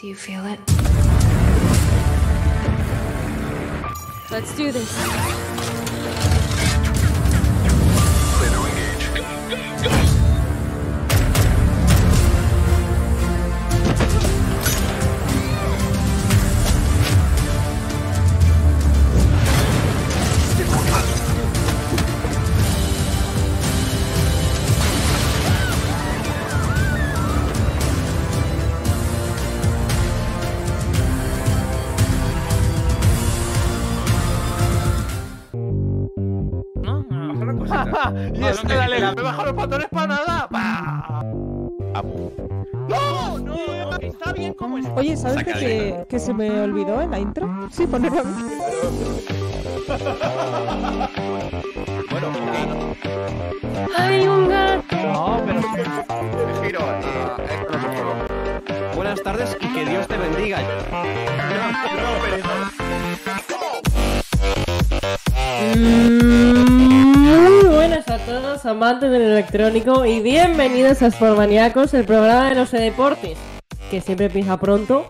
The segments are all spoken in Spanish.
Do you feel it? Let's do this. Clear to engage. Go, go, go! Y es que dale, me baja los pantalones para nada. ¡Pah! No, no, está bien como está. Oye, ¿sabes de que, que se me olvidó en la intro? Sí, ponerlo. bueno, Hay un gato. No, pero. Giro, eh, eh, Buenas tardes y que Dios te bendiga. No, no, pero... Mm. Hola, amantes del electrónico y bienvenidos a Sportmaniacos, el programa de los deportes, que siempre empieza pronto.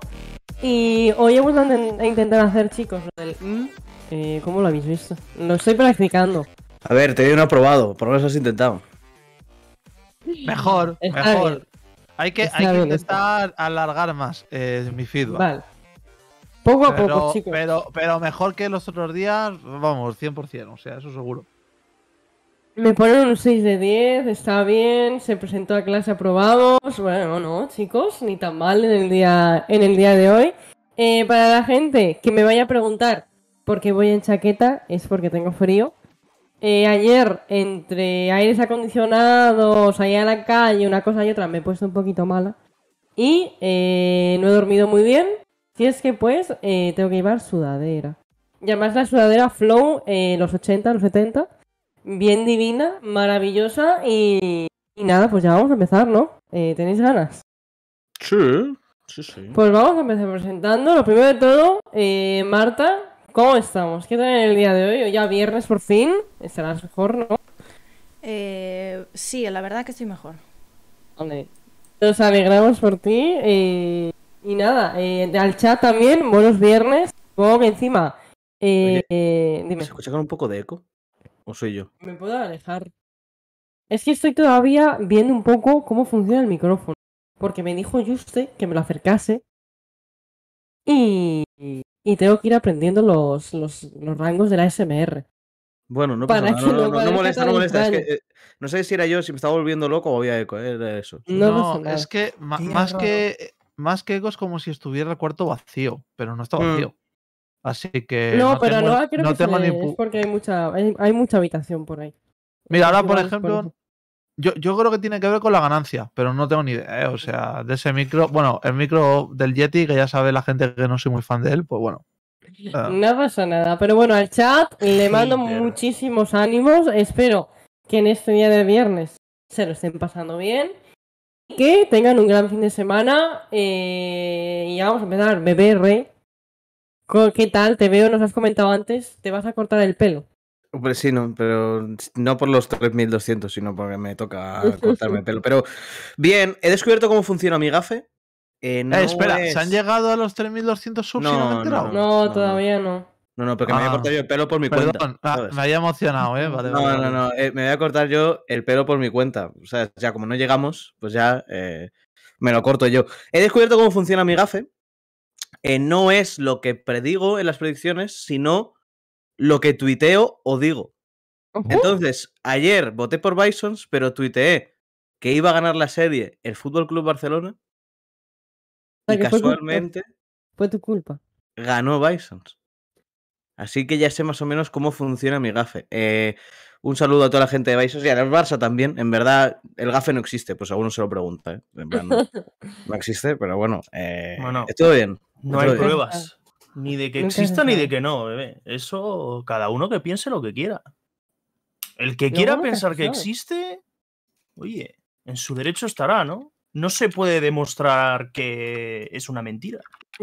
Y hoy hemos a intentar hacer, chicos, lo del... Eh, ¿Cómo lo habéis visto? Lo estoy practicando. A ver, te doy un aprobado, por lo menos has intentado. Mejor, mejor. Hay que, hay que intentar alargar más eh, mi feedback. Poco a poco, chicos. Pero, pero mejor que los otros días, vamos, 100%, o sea, eso seguro. Me ponen un 6 de 10, está bien, se presentó a clase, aprobamos. Pues bueno, no, chicos, ni tan mal en el día, en el día de hoy. Eh, para la gente que me vaya a preguntar por qué voy en chaqueta, es porque tengo frío. Eh, ayer, entre aires acondicionados, allá a la calle, una cosa y otra, me he puesto un poquito mala. Y eh, no he dormido muy bien. Si es que, pues, tengo que llevar sudadera. Y la sudadera Flow, los 80, los 70 bien divina, maravillosa y, nada, pues ya vamos a empezar, ¿no? Eh, ¿Tenéis ganas? Sí, sí, sí. Pues vamos a empezar presentando. Lo primero de todo, eh, Marta, ¿cómo estamos? ¿Qué tal en el día de hoy? ya viernes por fin? Estarás mejor, ¿no? Eh, sí, la verdad que estoy mejor. ¿Dónde? Nos alegramos por ti. Eh, y nada, al chat también, buenos viernes. Pongo encima. Eh, dime. ¿Se escucha con un poco de eco? Me puedo alejar. Es que estoy todavía viendo un poco cómo funciona el micrófono. Porque me dijo Juste que me lo acercase. Y, tengo que ir aprendiendo los, rangos de la SMR. Bueno, no pasa nada. No, molesta, no molesta. Eh, no sé si era yo, si me estaba volviendo loco o había eco. Era eso. No, es que más, que eh, más que eco es como si estuviera el cuarto vacío, pero no está mm. vacío. Así que. No, tengo, ni es porque hay mucha, hay, mucha habitación por ahí. Mira, ahora por ejemplo, yo, creo que tiene que ver con la ganancia, pero no tengo ni idea. ¿eh? O sea, de ese micro, bueno, el micro del Yeti, que ya sabe la gente que no soy muy fan de él, pues bueno. Ah. No pasa nada, pero bueno, al chat le mando muchísimos ánimos. Espero que en este día de viernes se lo estén pasando bien que tengan un gran fin de semana eh, y vamos a empezar BBR ¿Qué tal? Te veo, nos has comentado antes, te vas a cortar el pelo. Pues sí, no, pero no por los 3200, sino porque me toca cortarme el pelo. Pero bien, he descubierto cómo funciona mi gafe. Eh, eh, espera, ¿se han llegado a los 3200 subs? No, no, no, todavía no. No, no, porque me me a ah. cortar yo el pelo por mi cuenta. Ah, me había emocionado, ¿eh? no, no, no, eh, me voy a cortar yo el pelo por mi cuenta. O sea, ya como no llegamos, pues ya me lo corto yo. He descubierto cómo funciona mi gafe eh, no es lo que predigo en las predicciones, sino lo que tuiteo o digo. Entonces, ayer voté por Bisons, pero tuiteé que iba a ganar la serie el Fútbol Club Barcelona. Y eh, casualmente. Fue tu, culpa. Ganó Bisons. Así que ya sé más o menos cómo funciona mi gafe. Eh, un saludo a toda la gente de Bisons y al Barça también. En verdad, el gafe no existe, pues uno se lo pregunta. no, existe, pero bueno. Eh, bueno bien. No hay pruebas. Ni de que exista ni de que no, bebé. Eso, cada uno que piense lo que quiera. El que quiera pensar que, existe, oye, en su derecho estará, ¿no? No se puede demostrar que es una mentira.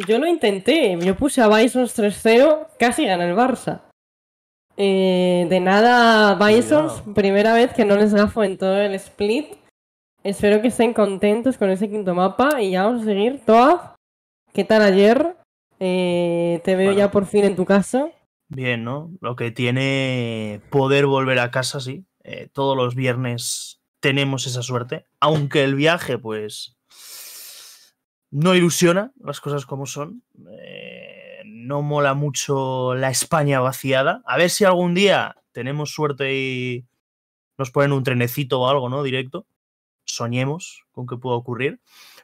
Yo lo intenté. Yo puse a Bisons 3-0, casi gana el Barça. Eh, de nada, Bisons, primera vez que no les gafo en todo el split. Espero que estén contentos con ese quinto mapa y ya vamos a seguir. Todo. ¿Qué tal ayer? Eh, te veo ya por fin en tu casa. Bien, ¿no? Lo que tiene poder volver a casa, sí. Eh, todos los viernes tenemos esa suerte. Aunque el viaje, pues, no ilusiona, las cosas como son. Eh, no mola mucho la España vaciada. A ver si algún día tenemos suerte y nos ponen un trenecito o algo, ¿no? Directo. Soñemos con que pueda ocurrir.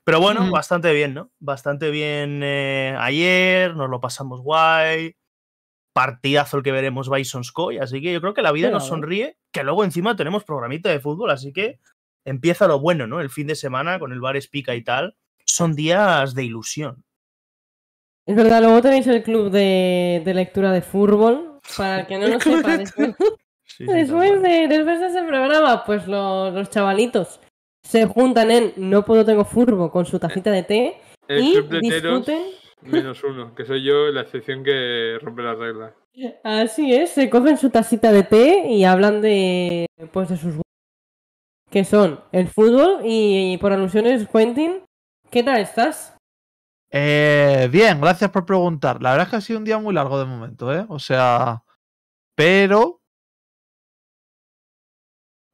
Pero bueno, bastante bien, ¿no? Bastante bien eh, ayer, nos lo pasamos guay. Partidazo el que veremos Bison Scoy, así que yo creo que la vida nos sonríe, que luego encima tenemos programita de fútbol, así que empieza lo bueno, ¿no? El fin de semana con el bar Pica y tal. Son días de ilusión. Es verdad, luego tenéis el club de, lectura de fútbol. Para que no nos sepa, después, de, después, de, ese programa, pues los chavalitos se juntan en No puedo tengo furbo con su tacita de té el eh, y discuten menos uno, que soy yo la excepción que rompe la regla Así es, se cogen su tacita de té y hablan de pues de sus que son el fútbol y, por alusiones Quentin, ¿qué tal estás? Eh, bien, gracias por preguntar. La verdad es que ha sido un día muy largo de momento, ¿eh? O sea, pero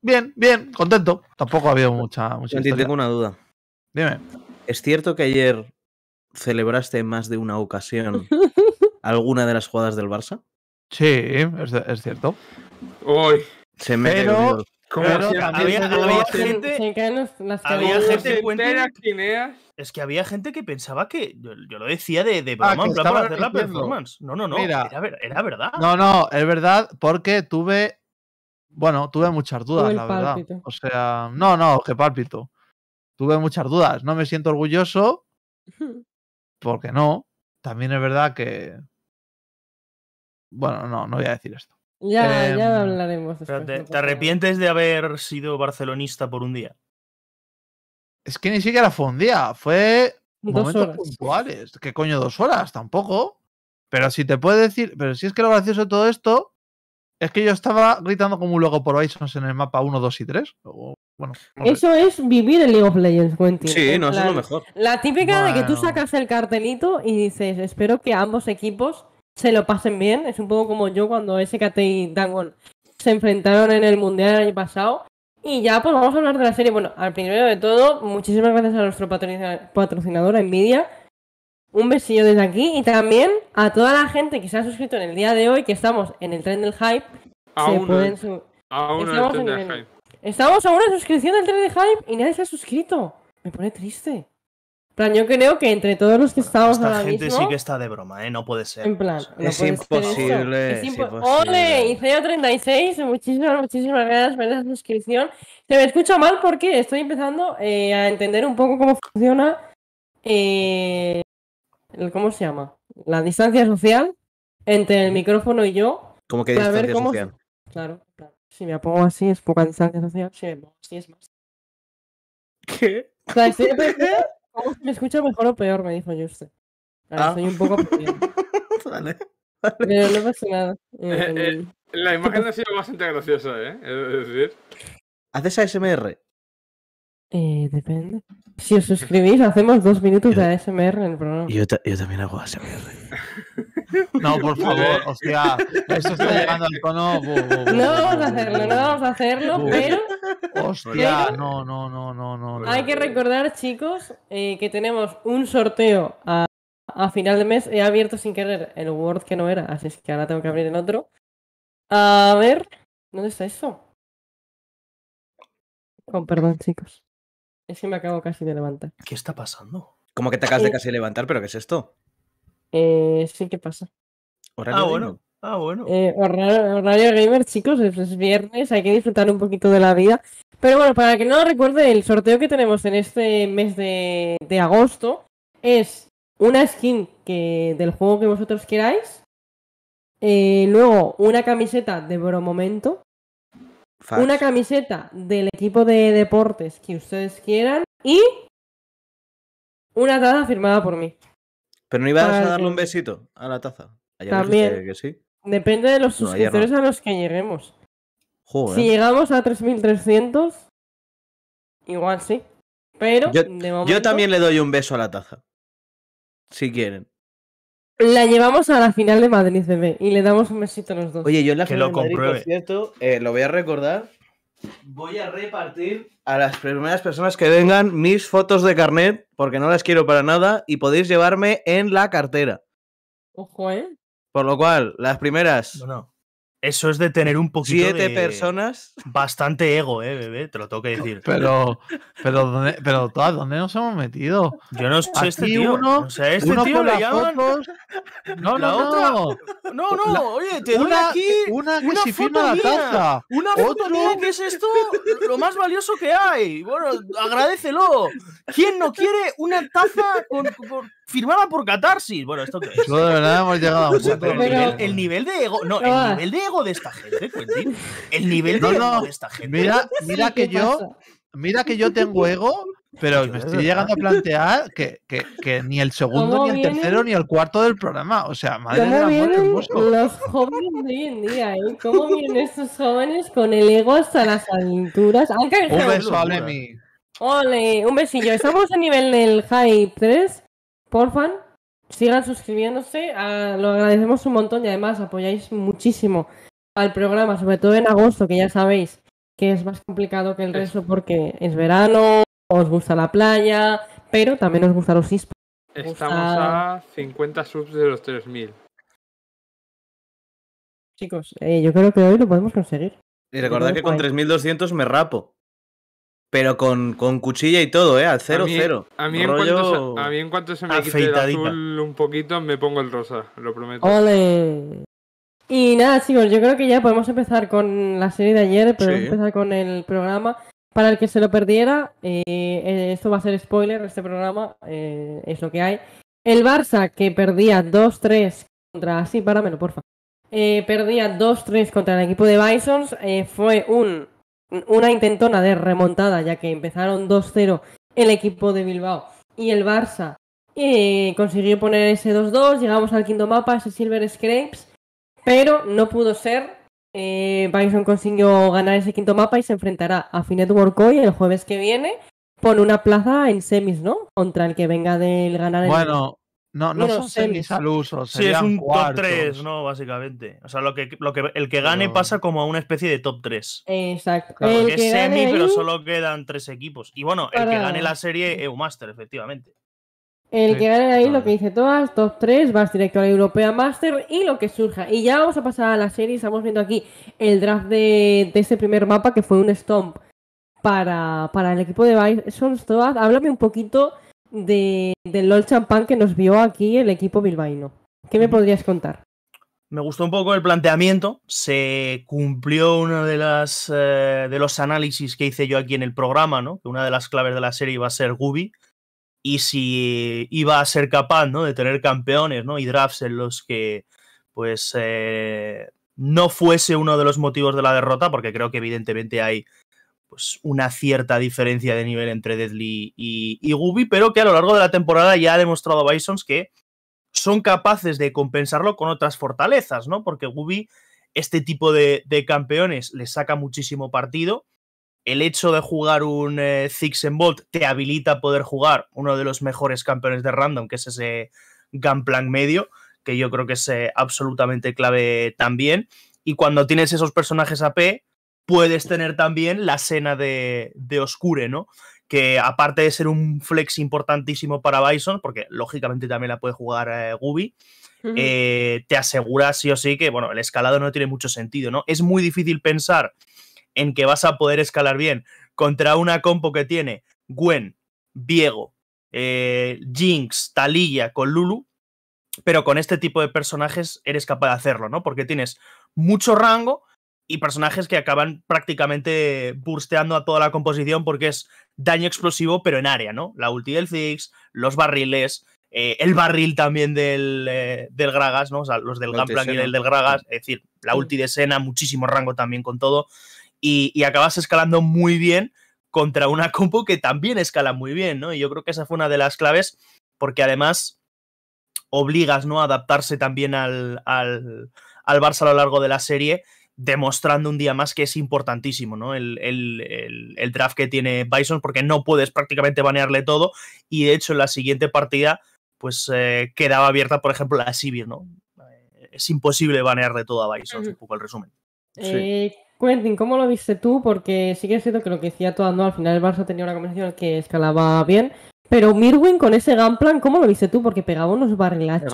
Bien, bien, contento. Tampoco ha habido mucha. mucha tengo una duda. Dime. ¿Es cierto que ayer celebraste en más de una ocasión alguna de las jugadas del Barça? Sí, es, cierto. Uy. Se me pero, había, gente, es que había gente que pensaba que yo, lo decía de, ah, para hacer la performance. No, no, no. era, verdad. No, no, es verdad porque tuve bueno, tuve muchas dudas, la verdad. O sea, no, no, que pálpito. Tuve muchas dudas. No me siento orgulloso, porque no. También es verdad que. Bueno, no, no voy a decir esto. Ya, ya em, hablaremos. Después, te, arrepientes de haber sido barcelonista por un día? Es que ni siquiera fue un día, fue momentos puntuales. ¿Qué coño, dos horas? Tampoco. Pero si te puedo decir, pero si es que lo gracioso de todo esto es que yo estaba gritando como un logo por Bisons en el mapa 1, 2 y 3. bueno, Eso es vivir el League of Legends, Quentin. Sí, no, es lo mejor. La típica de que tú sacas el cartelito y dices, espero que ambos equipos se lo pasen bien. Es un poco como yo cuando SKT y Dangon se enfrentaron en el Mundial el año pasado. Y ya, pues vamos a hablar de la serie. Bueno, al primero de todo, muchísimas gracias a nuestro patrocinador, Nvidia un besillo desde aquí y también a toda la gente que se ha suscrito en el día de hoy, que estamos en el tren del hype. Aún, estamos, en a una suscripción del tren del hype y nadie se ha suscrito. Me pone triste. plan, yo creo que entre todos los que estamos Esta gente sí que está de broma, ¿eh? No puede ser. En plan, es, imposible, es, ¡Ole! 36, muchísimas, muchísimas gracias por la suscripción. Se me escucha mal porque estoy empezando eh, a entender un poco cómo funciona eh, ¿cómo se llama? La distancia social entre el micrófono y yo. ¿Cómo que distancia social? Claro, claro. Si me pongo así es poca distancia social, si me es más. ¿Qué? O sea, me escucha mejor o peor, me dijo Juste. usted. Ah. Soy un poco vale, vale. Pero no pasa nada. Eh, eh, em, la imagen ha sido bastante graciosa, ¿eh? Es decir... ¿Haces ASMR? Eh, depende. Si os suscribís, hacemos dos minutos de ASMR en el programa. Yo, yo también hago ASMR. no, por favor, hostia. Esto está llegando al tono. no vamos a hacerlo, no vamos a hacerlo, pero. Hostia, no, no, no, no, no. Hay que recordar, chicos, eh, que tenemos un sorteo a, final de mes. He abierto sin querer el Word que no era, así es que ahora tengo que abrir el otro. A ver, ¿dónde está eso? Con oh, perdón, chicos. Es que me acabo casi de levantar. ¿Qué está pasando? ¿Cómo que te acabas de eh. casi levantar? ¿Pero qué es esto? Eh, sí, ¿qué pasa? ah, bueno. Ah, bueno. Eh, horario, gamer, chicos, es viernes, hay que disfrutar un poquito de la vida. Pero bueno, para que no lo recuerde, el sorteo que tenemos en este mes de, agosto es una skin que, del juego que vosotros queráis. Eh, luego, una camiseta de Bromomento. Una camiseta del equipo de deportes que ustedes quieran y una taza firmada por mí. Pero no ibas a darle un besito a la taza. También. Depende de los suscriptores a los que lleguemos. Si llegamos a 3300, igual sí. Pero yo también le doy un beso a la taza. Si quieren. La llevamos a la final de Madrid, bebé, y le damos un besito a los dos. Oye, yo en la final de Madrid, por cierto, eh, lo voy a recordar. Voy a repartir a las primeras personas que vengan mis fotos de carnet, porque no las quiero para nada, y podéis llevarme en la cartera. Ojo, ¿eh? Por lo cual, las primeras. No. Eso es de tener un poquito Siete personas. Bastante ego, eh, bebé, te lo tengo que decir. Pero, pero, ¿dónde, pero dónde nos hemos metido? Yo no sé este tío. o sea, este uno tío le llaman... No, no, no. No, no, oye, te doy aquí una, que una firma la taza. Una foto mía, es esto lo más valioso que hay. Bueno, agradecelo. ¿Quién no quiere una taza firmada por Catarsis? Bueno, esto que es. Yo de verdad hemos llegado a un punto. El, el nivel de ego... No, el ah. nivel de ego ego de esta gente, El nivel no, de esta gente. Mira, mira que yo, mira que yo tengo ego, pero me estoy llegando a plantear que, ni el segundo, ni el tercero, ni el cuarto del programa. O sea, madre vienen Los jóvenes de hoy en día, eh? ¿Cómo vienen estos jóvenes con el ego hasta las aventuras? Un beso, Alemi. Ole, un besillo. Estamos a nivel del Hype 3. Porfan sigan suscribiéndose, ah, lo agradecemos un montón y además apoyáis muchísimo al programa, sobre todo en agosto, que ya sabéis que es más complicado que el resto porque es verano, os gusta la playa, pero también os gustan los ispas. Estamos a 50 subs de los 3000. Chicos, eh, yo creo que hoy lo podemos conseguir. Y recordad que con 3200 me rapo. Pero con, cuchilla y todo, ¿eh? Al 0-0. a mí, A, en cuanto se me quita el azul un poquito, me pongo el rosa, lo prometo. ¡Ole! Y nada, chicos, yo creo que ya podemos empezar con la serie de ayer, pero empezar con el programa. Para el que se lo perdiera, eh, eh, esto va a ser spoiler, este programa eh, es lo que hay. El Barça, que perdía 2-3 contra... Sí, páramelo, porfa. Eh, perdía 2-3 contra el equipo de Bisons, fue un una intentona de remontada, ya que empezaron 2-0 el equipo de Bilbao y el Barça eh, consiguió poner ese 2-2, llegamos al quinto mapa, ese Silver Scrapes, pero no pudo ser. Eh, Bison consiguió ganar ese quinto mapa y se enfrentará a Finet Workoy el jueves que viene por una plaza en semis, ¿no? Contra el que venga del ganar. Bueno, no, no son semis al Sí, es un top 3, ¿no? Básicamente. O sea, lo que, lo que, el que gane pasa como a una especie de top 3. Exacto. Porque Que es semi, pero solo quedan tres equipos. Y bueno, el que gane la serie EU Master, efectivamente. El que gane ahí, lo que dice todas, top 3, vas directo a la Europea Master y lo que surja. Y ya vamos a pasar a la serie. Estamos viendo aquí el draft de, de ese primer mapa que fue un stomp para, para el equipo de Bison Háblame un poquito de, del LOL Champán que nos vio aquí el equipo bilbaíno. ¿Qué me mm. podrías contar? Me gustó un poco el planteamiento. Se cumplió uno de, las, eh, de los análisis que hice yo aquí en el programa, ¿no? Que una de las claves de la serie iba a ser Gubi. Y si iba a ser capaz, ¿no? De tener campeones, ¿no? Y drafts en los que, pues, eh, no fuese uno de los motivos de la derrota, porque creo que evidentemente hay pues una cierta diferencia de nivel entre Deadly y, y pero que a lo largo de la temporada ya ha demostrado Bisons que son capaces de compensarlo con otras fortalezas, ¿no? Porque Gubi, este tipo de, campeones, le saca muchísimo partido. El hecho de jugar un eh, Six en Bolt te habilita a poder jugar uno de los mejores campeones de random, que es ese Gunplank medio, que yo creo que es eh, absolutamente clave también. Y cuando tienes esos personajes AP, puedes tener también la escena de, de Oscure, ¿no? que aparte de ser un flex importantísimo para Bison, porque lógicamente también la puede jugar eh, Gubi, eh, te asegura sí o sí que, bueno, el escalado no tiene mucho sentido, ¿no? Es muy difícil pensar en que vas a poder escalar bien contra una compo que tiene Gwen, Viego, eh, Jinx, Talilla con Lulu, pero con este tipo de personajes eres capaz de hacerlo, ¿no? Porque tienes mucho rango, y personajes que acaban prácticamente bursteando a toda la composición porque es daño explosivo, pero en área, ¿no? La ulti del Ziggs, los barriles, eh, el barril también del, eh, del, Gragas, ¿no? O sea, los del Gunplank y el del Gragas, es decir, la ulti de Sena, muchísimo rango también con todo, y, y, acabas escalando muy bien contra una compo que también escala muy bien, ¿no? Y yo creo que esa fue una de las claves, porque además obligas, ¿no? A adaptarse también al, al, al Barça a lo largo de la serie demostrando un día más que es importantísimo ¿no? El, draft que tiene Bison, porque no puedes prácticamente banearle todo. Y de hecho, en la siguiente partida, pues eh, quedaba abierta, por ejemplo, la Sivir ¿no? Eh, es imposible banearle todo a Bison, un poco el resumen. Eh, Quentin, ¿cómo lo viste tú? Porque sí que es cierto que lo que decía todo ¿no? al final el Barça tenía una conversación que escalaba bien. Pero Mirwin con ese Gunplan, ¿cómo lo viste tú? Porque pegaba unos barrilachos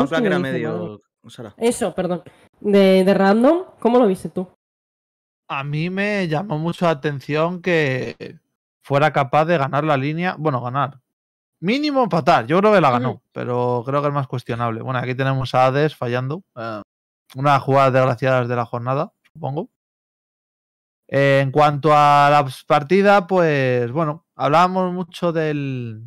Eso, perdón. De, de random, ¿cómo lo viste tú? a mí me llamó mucho la atención que fuera capaz de ganar la línea. Bueno, ganar. Mínimo empatar. Yo creo que la ganó, mm. pero creo que es más cuestionable. Bueno, aquí tenemos a Hades fallando. Eh, una jugada desgraciada de la jornada, supongo. Eh, en cuanto a la partida, pues bueno, hablábamos mucho del.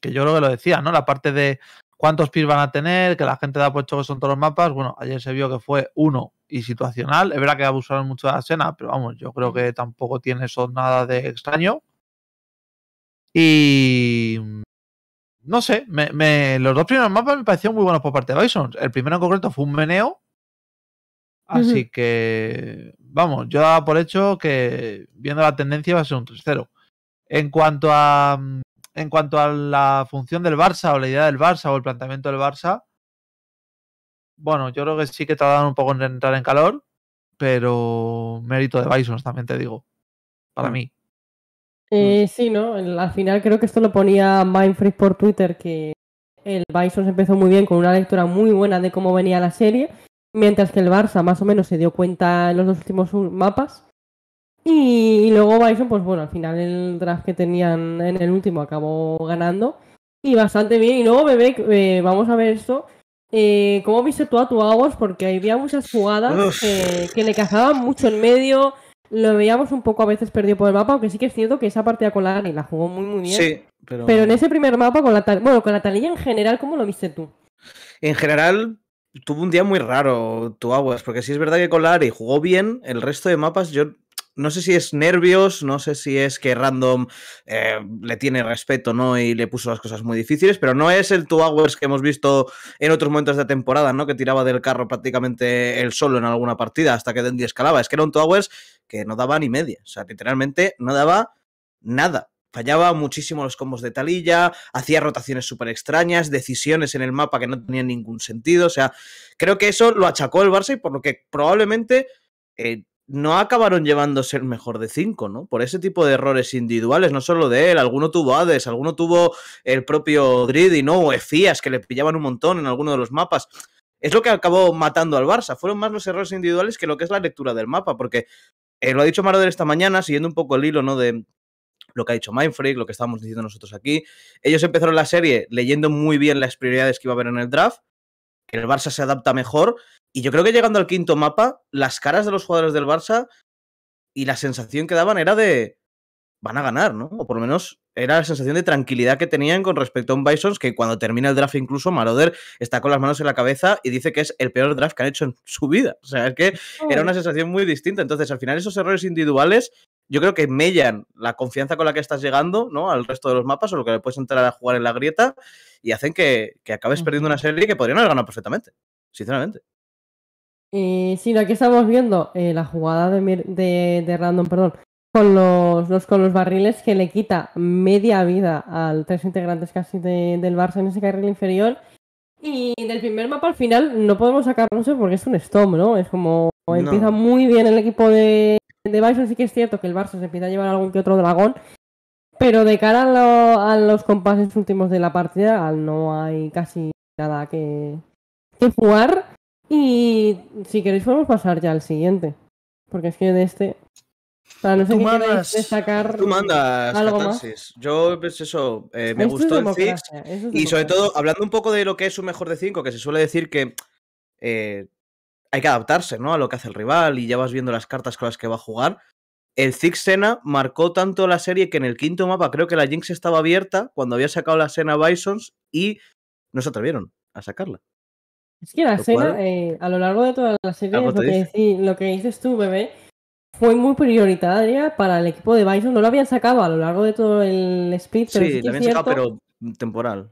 Que yo creo que lo decía, ¿no? La parte de cuántos pis van a tener, que la gente da por hecho que son todos los mapas. Bueno, ayer se vio que fue uno y situacional. Es verdad que abusaron mucho de la escena, pero vamos, yo creo que tampoco tiene eso nada de extraño. Y. No sé, me, los dos primeros mapas me parecieron muy buenos por parte de Bison. El primero en concreto fue un meneo. Así que, vamos, yo daba por hecho que viendo la tendencia va a ser un 3-0. En cuanto a en cuanto a la función del Barça o la idea del Barça o el planteamiento del Barça, bueno, yo creo que sí que tardaron un poco de entrar en calor, pero mérito de Bison, también te digo, para mm. mí. Eh, mm. sí, ¿no? Al final creo que esto lo ponía Mindfreak por Twitter, que el Bison empezó muy bien con una lectura muy buena de cómo venía la serie, mientras que el Barça más o menos se dio cuenta en los dos últimos mapas. Y, luego Bison, pues bueno, al final el draft que tenían en el último acabó ganando. Y bastante bien. Y luego, bebé, eh, vamos a ver esto eh, cómo viste tú a tu Aguas? porque había muchas jugadas que le cazaban mucho en medio, lo veíamos un poco a veces perdido por el mapa, aunque sí que es cierto que esa partida con la la jugó muy muy bien. Sí, pero... en ese primer mapa con la bueno, con la Talilla en general, ¿cómo lo viste tú? En general, tuvo un día muy raro tu Aguas, porque sí es verdad que con la jugó bien, el resto de mapas yo no sé si es nervios, no sé si es que Random eh, le tiene respeto, ¿no? Y le puso las cosas muy difíciles, pero no es el Two que hemos visto en otros momentos de temporada, ¿no? Que tiraba del carro prácticamente el solo en alguna partida hasta que Dendi escalaba. Es que era un Two que no daba ni media. O sea, literalmente no daba nada. Fallaba muchísimo los combos de talilla, hacía rotaciones súper extrañas, decisiones en el mapa que no tenían ningún sentido. O sea, creo que eso lo achacó el Barça y por lo que probablemente eh, no acabaron llevándose el mejor de cinco, ¿no? Por ese tipo de errores individuales, no solo de él, alguno tuvo Hades, alguno tuvo el propio y ¿no? O Efías, que le pillaban un montón en alguno de los mapas. Es lo que acabó matando al Barça. Fueron más los errores individuales que lo que es la lectura del mapa, porque eh, lo ha dicho Maroder esta mañana, siguiendo un poco el hilo, ¿no? De lo que ha dicho Mindfreak, lo que estábamos diciendo nosotros aquí. Ellos empezaron la serie leyendo muy bien las prioridades que iba a haber en el draft. que El Barça se adapta mejor y yo creo que llegando al quinto mapa, las caras de los jugadores del Barça y la sensación que daban era de van a ganar, ¿no? O por lo menos era la sensación de tranquilidad que tenían con respecto a un Bisons que cuando termina el draft incluso Maroder está con las manos en la cabeza y dice que es el peor draft que han hecho en su vida. O sea, es que era una mm. sensación muy distinta. Entonces, al final esos errores individuales yo creo que mellan la confianza con la que estás llegando ¿no? al resto de los mapas o lo que le puedes entrar a jugar en la grieta y hacen que, acabes mm. perdiendo una serie que podrían haber ganado perfectamente, sinceramente. Eh, no, aquí estamos viendo eh, la jugada de, de, Random, perdón, con los, con los barriles que le quita media vida al tres integrantes casi del Barça en ese carril inferior. Y del primer mapa al final no podemos sacar sé porque es un stomp, ¿no? Es como empieza muy bien el equipo de, de Bison, sí que es cierto que el Barça se empieza a llevar algún que otro dragón, pero de cara a, los compases últimos de la partida, no hay casi nada que, que jugar. Y si queréis podemos pasar ya al siguiente. Porque es que de este... no sé qué destacar tú mandas algo Yo, pues eso, eh, me gustó el fix y sobre todo, hablando un poco de lo que es un mejor de cinco, que se suele decir que eh, hay que adaptarse ¿no? a lo que hace el rival y ya vas viendo las cartas con las que va a jugar. El Six Sena marcó tanto la serie que en el quinto mapa creo que la Jinx estaba abierta cuando había sacado la Sena Bisons y no se atrevieron a sacarla. Es que la escena, eh, a lo largo de toda la serie, ah, pues lo que, lo que dices tú, bebé, fue muy prioritaria para el equipo de Bison. No lo habían sacado a lo largo de todo el split. Pero sí, sí lo habían sacado, pero temporal.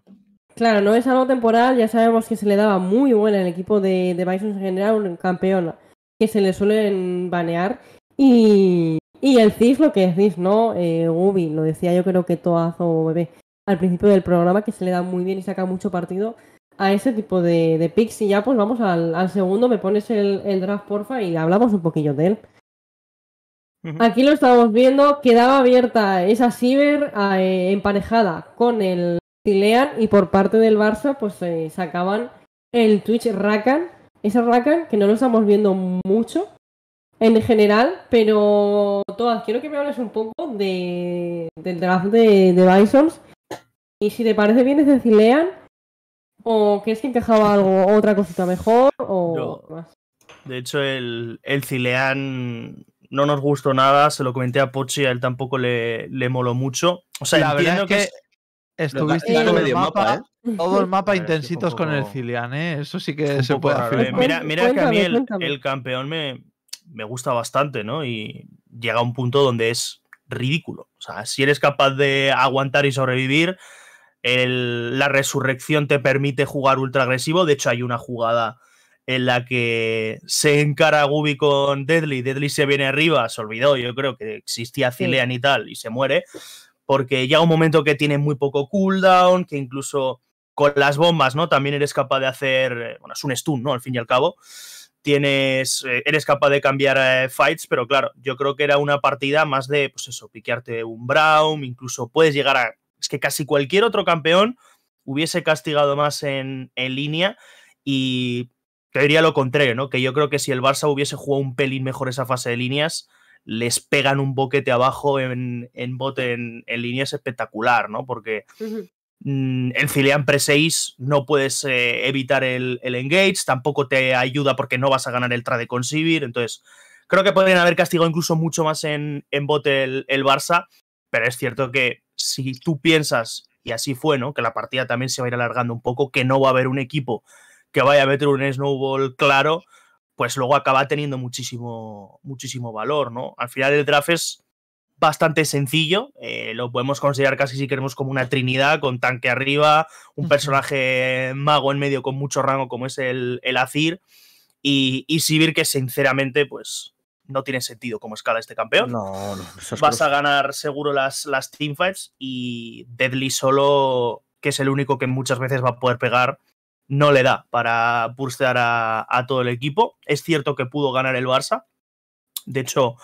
Claro, no es algo temporal. Ya sabemos que se le daba muy buena al equipo de, Bison en general, un campeón que se le suelen banear. Y, y el CIS, lo que es ¿no? Eh, Ubi, lo decía yo creo que Toazo Bebé al principio del programa, que se le da muy bien y saca mucho partido a ese tipo de, de picks. Y ya, pues vamos al, segundo, me pones el, el, draft, porfa, y hablamos un poquillo de él. Aquí lo estamos viendo, quedaba abierta esa Ciber eh, emparejada con el cilean y por parte del Barça pues se eh, sacaban el Twitch Rakan, ese Rakan que no lo estamos viendo mucho en general, pero todas, quiero que me hables un poco de, del draft de, de Bisons y si te parece bien Ese Cilean ¿O crees que encajaba algo, otra cosita mejor? O De hecho, el, el no nos gustó nada, se lo comenté a Pochi, a él tampoco le, moló mucho. O sea, la es que, estuviste en eh, el mapa, mapa mapa intensitos con el Cilian, ¿eh? eso sí que se puede hacer. Eh. Mira, mira que a mí el, campeón me, me, gusta bastante, ¿no? Y llega a un punto donde es ridículo. O sea, si eres capaz de aguantar y sobrevivir, la resurrección te permite jugar ultra agresivo. De hecho, hay una jugada en la que se encara Gubi con Deadly. Deadly se viene arriba, se olvidó, yo creo que existía Cilean y tal, y se muere. Porque llega un momento que tiene muy poco cooldown, que incluso con las bombas, ¿no? También eres capaz de hacer. Eh, bueno, es un stun, ¿no? Al fin y al cabo. Tienes. Eh, eres capaz de cambiar eh, fights, pero claro, yo creo que era una partida más de, pues eso, piquearte un Brown, incluso puedes llegar a que casi cualquier otro campeón hubiese castigado más en, línea y te diría lo contrario, ¿no? Que yo creo que si el Barça hubiese jugado un pelín mejor esa fase de líneas, les pegan un boquete abajo en, en bote en, líneas espectacular, ¿no? Porque en Cilean Pre-6 no puedes eh, evitar el, el, engage, tampoco te ayuda porque no vas a ganar el trade con Sivir, entonces creo que podrían haber castigado incluso mucho más en, en bote el, el Barça pero es cierto que si tú piensas, y así fue, ¿no? Que la partida también se va a ir alargando un poco, que no va a haber un equipo que vaya a meter un snowball claro, pues luego acaba teniendo muchísimo, muchísimo valor, ¿no? Al final el draft es bastante sencillo, eh, lo podemos considerar casi si queremos como una trinidad, con tanque arriba, un personaje mago en medio con mucho rango como es el, Azir, y, y Sivir que sinceramente pues no tiene sentido como escala este campeón. No, no Vas a ganar seguro las, las teamfights y Deadly solo, que es el único que muchas veces va a poder pegar, no le da para burstear a, todo el equipo. Es cierto que pudo ganar el Barça. De hecho,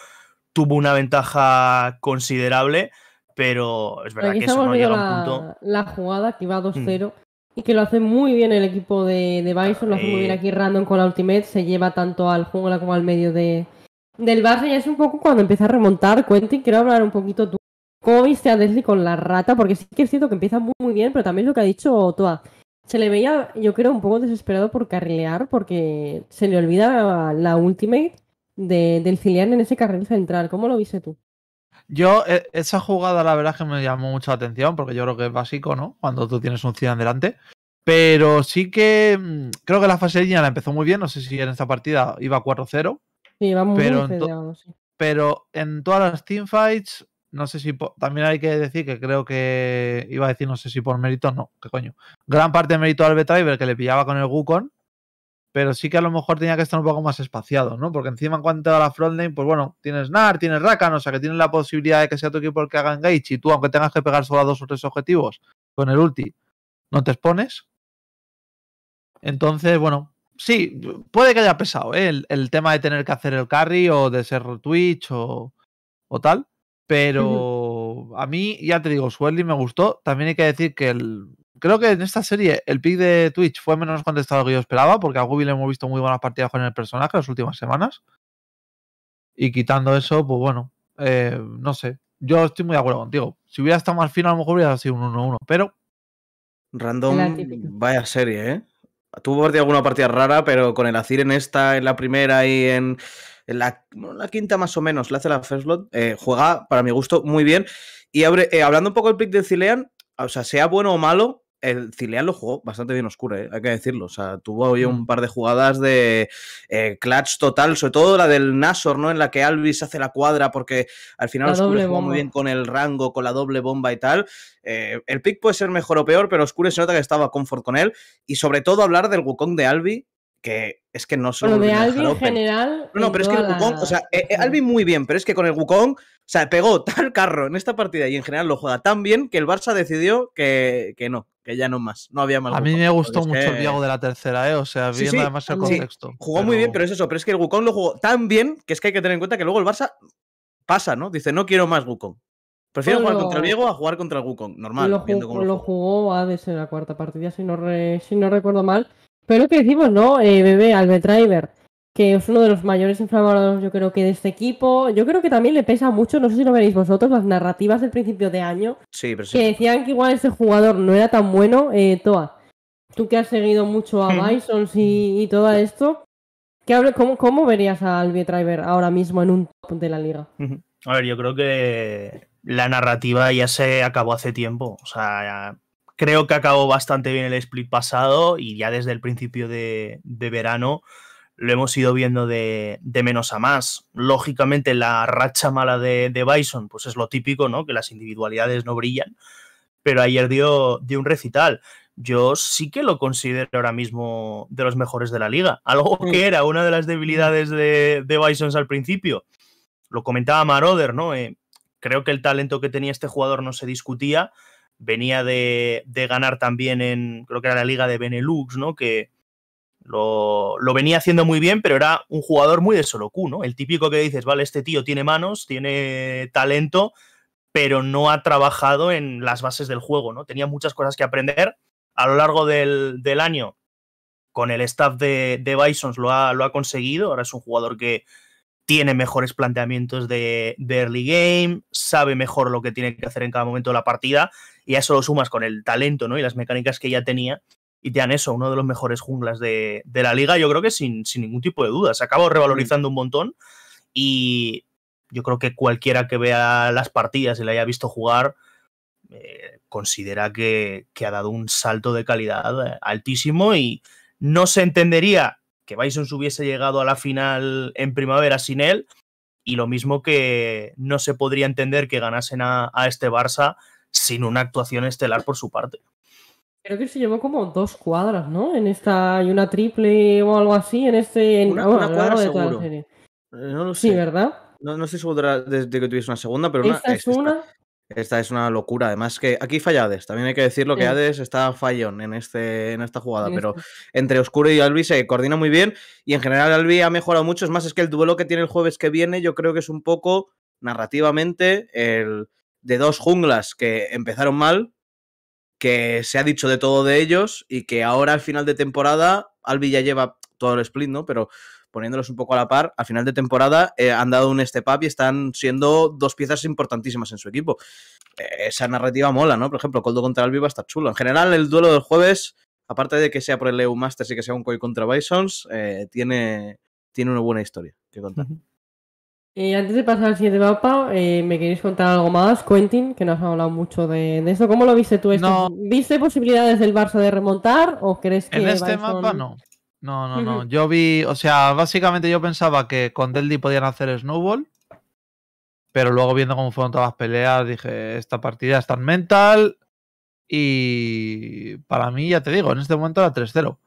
tuvo una ventaja considerable, pero es verdad que eso no llega la, a un punto. La jugada que va 2-0. Mm. Y que lo hace muy bien el equipo de, de Bison, lo hace muy bien eh, aquí Random con la Ultimate, se lleva tanto al jungla como al medio de, del Barça ya es un poco cuando empieza a remontar. Quentin, quiero hablar un poquito tú. ¿Cómo viste a Leslie con la rata? Porque sí que es cierto que empieza muy, muy bien, pero también lo que ha dicho Toa. Se le veía, yo creo, un poco desesperado por carrilear, porque se le olvida la ultimate del Cilian en ese carril central. ¿Cómo lo viste tú? Yo, e, esa jugada, la verdad que me llamó mucha atención, porque yo creo que es básico, ¿no? Cuando tú tienes un Cilian delante. Pero sí que mm, creo que la fase de línea la empezó muy bien. No sé si en esta partida iba 4-0 pero, pero en todas las teamfights, no sé si también hay que decir que creo que iba a decir, no sé si por mérito, no, que coño. Gran parte de mérito al Betriver que le pillaba con el Wukong, pero sí que a lo mejor tenía que estar un poco más espaciado, ¿no? Porque encima en cuanto a la frontline, pues bueno, tienes NAR, tienes Rakan, o sea que tienes la posibilidad de que sea tu equipo el que haga engage y tú, aunque tengas que pegar solo a dos o tres objetivos con el ulti, no te expones. Entonces, bueno, sí, puede que haya pesado ¿eh? el, tema de tener que hacer el carry o de ser Twitch o, tal. Pero a mí, ya te digo, Swirly me gustó. También hay que decir que el, creo que en esta serie el pick de Twitch fue menos contestado que yo esperaba, porque a Gubi le hemos visto muy buenas partidas con el personaje las últimas semanas. Y quitando eso, pues bueno, eh, no sé. Yo estoy muy de acuerdo contigo. Si hubiera estado más fino, a lo mejor hubiera sido un 1-1, pero. Random, vaya serie, ¿eh? Tuvo partida, alguna partida rara, pero con el Azir en esta, en la primera y en, la, quinta más o menos, la hace la first slot, eh, juega, para mi gusto, muy bien. Y eh, hablando un poco del pick de Zilean, o sea, sea bueno o malo, el Cilean lo jugó bastante bien Oscure, eh, hay que decirlo. O sea, tuvo hoy mm. un par de jugadas de eh, clutch total, sobre todo la del Nasor, ¿no? En la que Albi se hace la cuadra porque al final Oscure jugó muy bien con el rango, con la doble bomba y tal. Eh, el pick puede ser mejor o peor, pero Oscure se nota que estaba confort con él. Y sobre todo hablar del Wukong de Albi, que es que no solo. Lo de Albi en general. No, pero es que el Wukong, o sea, Albi muy bien, pero es que con el Wukong, o sea, pegó tal carro en esta partida y en general lo juega tan bien que el Barça decidió que, que no, que ya no más, no había más. A mí me gustó mucho el Diego de la tercera, ¿eh? o sea, viendo además el contexto. Jugó muy bien, pero es eso, pero es que el Wukong lo jugó tan bien que es que hay que tener en cuenta que luego el Barça pasa, ¿no? Dice, no quiero más Wukong. Prefiero jugar contra el Diego a jugar contra el Wukong, normal. Lo, viendo cómo lo jugó en la cuarta partida, si no, si no recuerdo mal. Pero que decimos, ¿no? Eh, bebé, Driver que es uno de los mayores inflamadores... yo creo que de este equipo. Yo creo que también le pesa mucho, no sé si lo veréis vosotros, las narrativas del principio de año. Sí, pero Que decían que igual este jugador no era tan bueno. Eh, Toa, tú que has seguido mucho a mm. Bison y, todo esto, cómo, ¿cómo verías al Driver ahora mismo en un top de la liga? A ver, yo creo que la narrativa ya se acabó hace tiempo. O sea, creo que acabó bastante bien el split pasado y ya desde el principio de, de verano lo hemos ido viendo de, menos a más. Lógicamente, la racha mala de, de, Bison, pues es lo típico, ¿no? Que las individualidades no brillan, pero ayer dio, un recital. Yo sí que lo considero ahora mismo de los mejores de la liga. Algo que era una de las debilidades de, de Bison al principio. Lo comentaba Maroder, ¿no? Eh, creo que el talento que tenía este jugador no se discutía. Venía de, ganar también en, creo que era la liga de Benelux, ¿no? Que, lo, venía haciendo muy bien, pero era un jugador muy de solo Q, ¿no? El típico que dices, vale, este tío tiene manos, tiene talento, pero no ha trabajado en las bases del juego, ¿no? Tenía muchas cosas que aprender. A lo largo del, año, con el staff de, de Bisons lo ha, lo ha, conseguido. Ahora es un jugador que tiene mejores planteamientos de, de early game, sabe mejor lo que tiene que hacer en cada momento de la partida, y a eso lo sumas con el talento ¿no? y las mecánicas que ya tenía, y te dan eso, uno de los mejores junglas de, la liga, yo creo que sin, sin ningún tipo de duda. Se acaba revalorizando un montón y yo creo que cualquiera que vea las partidas y la haya visto jugar, eh, considera que, ha dado un salto de calidad eh, altísimo y no se entendería que Bison hubiese llegado a la final en primavera sin él y lo mismo que no se podría entender que ganasen a, a este Barça sin una actuación estelar por su parte. Creo que se llevó como dos cuadras, ¿no? En esta y una triple o algo así, en este... una, ah, cuadra de toda eh, No Sí, ¿verdad? No, no si seguro desde que tuviese una segunda, pero ¿Esta es una... Esta es una locura. Además que aquí fallades. También hay que decirlo que Hades está fallón en, este, en esta jugada. pero este. entre Oscuro y Albi se coordina muy bien. Y en general Albi ha mejorado mucho. Es más, es que el duelo que tiene el jueves que viene yo creo que es un poco narrativamente el de dos junglas que empezaron mal que se ha dicho de todo de ellos y que ahora al final de temporada, Albi ya lleva todo el split, ¿no? Pero poniéndolos un poco a la par, al final de temporada eh, han dado un step up y están siendo dos piezas importantísimas en su equipo. Eh, esa narrativa mola, ¿no? Por ejemplo, Coldo contra Albi va a estar chulo. En general, el duelo del jueves, aparte de que sea por el EU Masters y que sea un Koi contra Bisons, eh, tiene, tiene una buena historia que contar. Eh, antes de pasar al siguiente mapa, eh, ¿me queréis contar algo más, Quentin? Que nos ha hablado mucho de, eso. ¿Cómo lo viste tú? esto? ¿Viste posibilidades del Barça de remontar o crees que.? En este mapa no. No, no, no. Yo vi, o sea, básicamente yo pensaba que con Deldi podían hacer snowball, pero luego viendo cómo fueron todas las peleas, dije, esta partida es tan mental y para mí, ya te digo, en este momento era 3-0.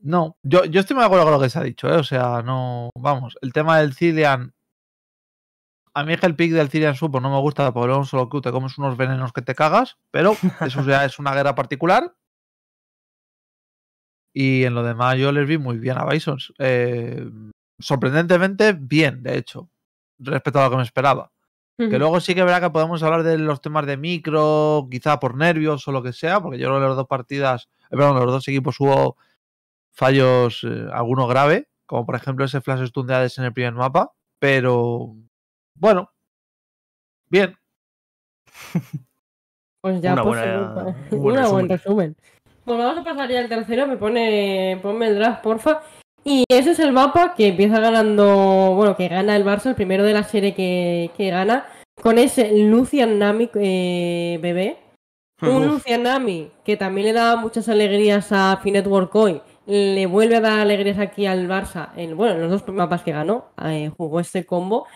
No, yo, estoy muy de acuerdo con lo que se ha dicho, ¿eh? o sea, no, vamos, el tema del Cillian a mí es que el pick del Cyrian Supo no me gusta porque un solo que te comes unos venenos que te cagas, pero eso ya es una guerra particular. Y en lo demás yo les vi muy bien a Bison. Eh, sorprendentemente bien, de hecho, respecto a lo que me esperaba. Que luego sí que verá que podemos hablar de los temas de micro, quizá por nervios o lo que sea, porque yo creo que los dos partidas, eh, perdón, los dos equipos hubo fallos, eh, alguno grave, como por ejemplo ese flash stun de en el primer mapa, pero bueno, bien. Pues ya, una pues, buena, Pues vamos a pasar ya al tercero, me pone, ponme el draft, porfa. Y ese es el mapa que empieza ganando, bueno, que gana el Barça, el primero de la serie que, gana, con ese Lucian Nami eh, bebé. Un Lucian Nami que también le da muchas alegrías a Finet World hoy le vuelve a dar alegrías aquí al Barça, en, bueno, en los dos mapas que ganó, eh, jugó este combo.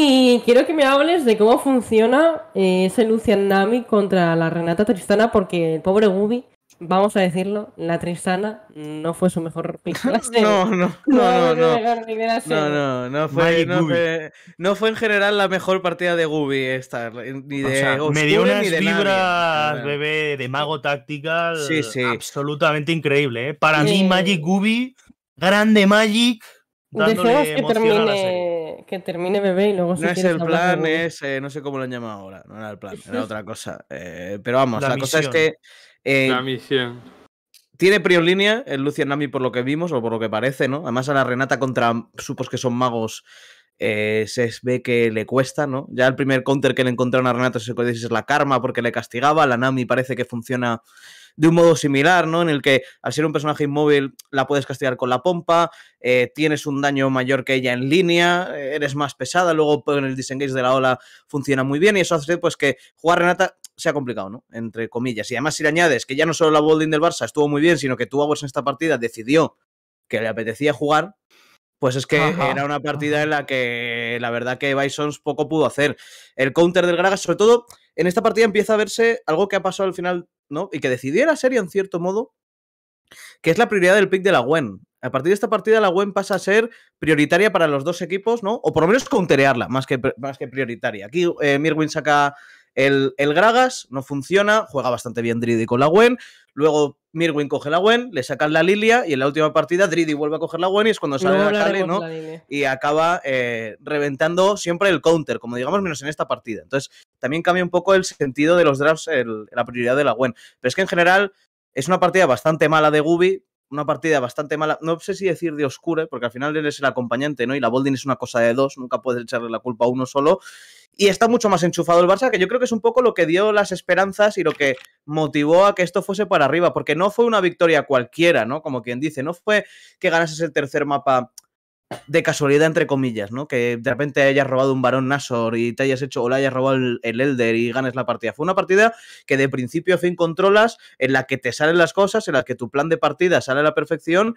Y quiero que me hables de cómo funciona eh, ese Lucian Nami contra la Renata Tristana, porque el pobre Gubi, vamos a decirlo, la Tristana no fue su mejor No, no, no, no, no, no, fue, no, fue, en general la mejor partida de Gubi esta, ni de me dio unas fibras, bebé, de mago táctica absolutamente increíble. Eh. Para mí, eh, Magic Gubi, grande Magic, dándole emoción que termine bebé y luego No es el plan, es. Eh, no sé cómo lo han llamado ahora. No era el plan, era otra cosa. Eh, pero vamos, la, cosa es que. Eh, la misión. Tiene prior línea el Lucian Nami por lo que vimos o por lo que parece, ¿no? Además, a la Renata contra supos que son magos. se ve que le cuesta, ¿no? Ya el primer counter que le encontraron a Renata se es la karma porque le castigaba, la Nami parece que funciona de un modo similar, ¿no? En el que al ser un personaje inmóvil la puedes castigar con la pompa, eh, tienes un daño mayor que ella en línea, eh, eres más pesada, luego en el disengage de la ola funciona muy bien y eso hace pues que jugar Renata sea complicado, ¿no? Entre comillas. Y además si le añades que ya no solo la bolding del Barça estuvo muy bien, sino que tú en esta partida decidió que le apetecía jugar, pues es que era una partida en la que la verdad que Bisons poco pudo hacer. El counter del Gragas, sobre todo en esta partida empieza a verse algo que ha pasado al final ¿no? Y que decidiera ser en cierto modo, que es la prioridad del pick de la Gwen. A partir de esta partida, la Gwen pasa a ser prioritaria para los dos equipos, ¿no? O por lo menos counterearla, más que, más que prioritaria. Aquí eh, Mirwin saca el, Gragas, no funciona, juega bastante bien Dridi con la Gwen. Luego Mirwin coge la Gwen, le sacan la Lilia y en la última partida Dridi vuelve a coger la Gwen y es cuando sale la y acaba eh, reventando siempre el counter, como digamos, menos en esta partida. Entonces, también cambia un poco el sentido de los drafts, la prioridad de la WEN. Pero es que en general es una partida bastante mala de Gubi, una partida bastante mala, no sé si decir de oscura, porque al final él es el acompañante, ¿no? Y la Bolding es una cosa de dos, nunca puedes echarle la culpa a uno solo. Y está mucho más enchufado el Barça, que yo creo que es un poco lo que dio las esperanzas y lo que motivó a que esto fuese para arriba, porque no fue una victoria cualquiera, ¿no? Como quien dice, no fue que ganases el tercer mapa de casualidad, entre comillas, ¿no? Que de repente hayas robado un varón Nasor y te hayas hecho, o le hayas robado el, Elder y ganes la partida. Fue una partida que de principio a fin controlas, en la que te salen las cosas, en la que tu plan de partida sale a la perfección.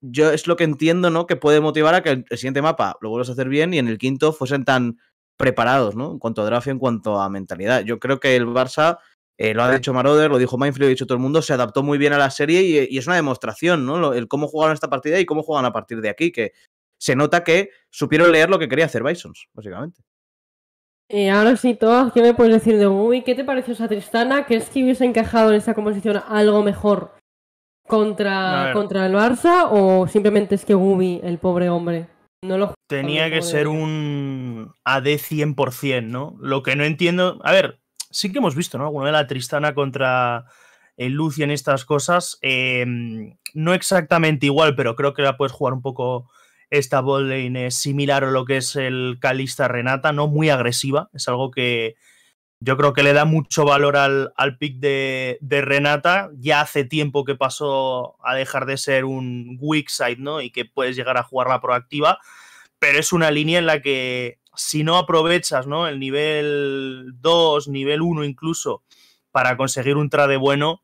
Yo es lo que entiendo, ¿no? Que puede motivar a que el, siguiente mapa lo vuelvas a hacer bien y en el quinto fuesen tan preparados, ¿no? En cuanto a draft, y en cuanto a mentalidad. Yo creo que el Barça eh, lo ha dicho Maroder, lo dijo Mainfield, lo ha dicho todo el mundo, se adaptó muy bien a la serie y, es una demostración, ¿no? El cómo jugaron esta partida y cómo juegan a partir de aquí, que se nota que supieron leer lo que quería hacer Bisons, básicamente. Eh, ahora sí, Toa, ¿qué me puedes decir de Gumi? ¿Qué te pareció esa Tristana? ¿Crees que hubiese encajado en esa composición algo mejor contra, contra el Barça? ¿O simplemente es que Gubi, el pobre hombre, no lo Tenía que ser un AD 100%, ¿no? Lo que no entiendo. A ver, sí que hemos visto, ¿no? Alguna de la Tristana contra el eh, Lucian estas cosas. Em, no exactamente igual, pero creo que la puedes jugar un poco esta botlane es eh, similar a lo que es el Calista Renata, no muy agresiva. Es algo que yo creo que le da mucho valor al, pick de, Renata. Ya hace tiempo que pasó a dejar de ser un weak side, ¿no? Y que puedes llegar a jugar la proactiva. Pero es una línea en la que si no aprovechas ¿no? el nivel 2, nivel 1 incluso, para conseguir un trade bueno,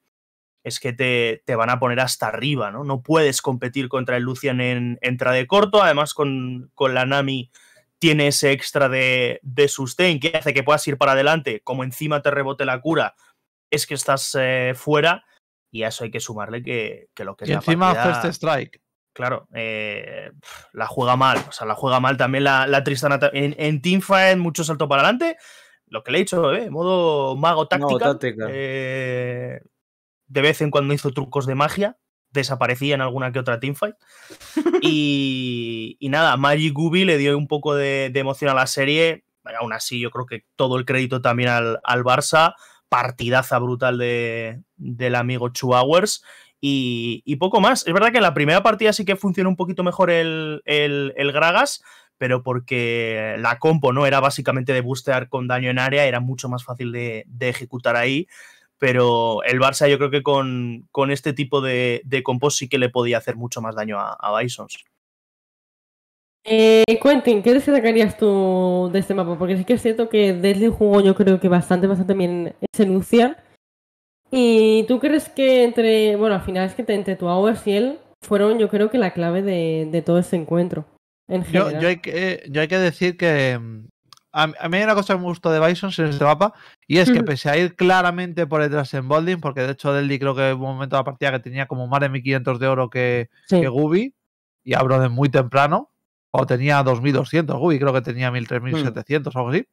es que te, te, van a poner hasta arriba, ¿no? No puedes competir contra el Lucian en, en trade corto, además con, con, la Nami tiene ese extra de, de, sustain que hace que puedas ir para adelante, como encima te rebote la cura, es que estás eh, fuera y a eso hay que sumarle que, que lo que... Y encima First este Strike claro, eh, la juega mal. O sea, la juega mal también la, la Tristana. En, en Teamfight, mucho salto para adelante. Lo que le he dicho, ¿eh? Modo mago táctica. Eh, de vez en cuando hizo trucos de magia. Desaparecía en alguna que otra teamfight. y, nada, Magic Gooby le dio un poco de, de, emoción a la serie. Aún así, yo creo que todo el crédito también al, Barça. Partidaza brutal de, del amigo Two Hours y, poco más. Es verdad que en la primera partida sí que funcionó un poquito mejor el, Gragas, pero porque la compo no era básicamente de boostear con daño en área, era mucho más fácil de, ejecutar ahí. Pero el Barça, yo creo que con, este tipo de, de compos sí que le podía hacer mucho más daño a, Bisons. Eh, Quentin, ¿qué destacarías tú de este mapa? Porque sí que es cierto que desde el juego yo creo que bastante, bastante bien se lucia ¿Y tú crees que entre, bueno, al final es que entre tu Hours y él fueron yo creo que la clave de, todo ese encuentro? En yo, yo, hay que, decir que mm, a, mí hay una cosa que me gustó de Bison en este mapa y es que pese a ir claramente por detrás en Bolding, porque de hecho Deldi creo que en un momento de la partida que tenía como más de 1500 de oro que, Gubi y hablo de muy temprano, o tenía 2200 Gubi, creo que tenía 1300, mm. o algo así.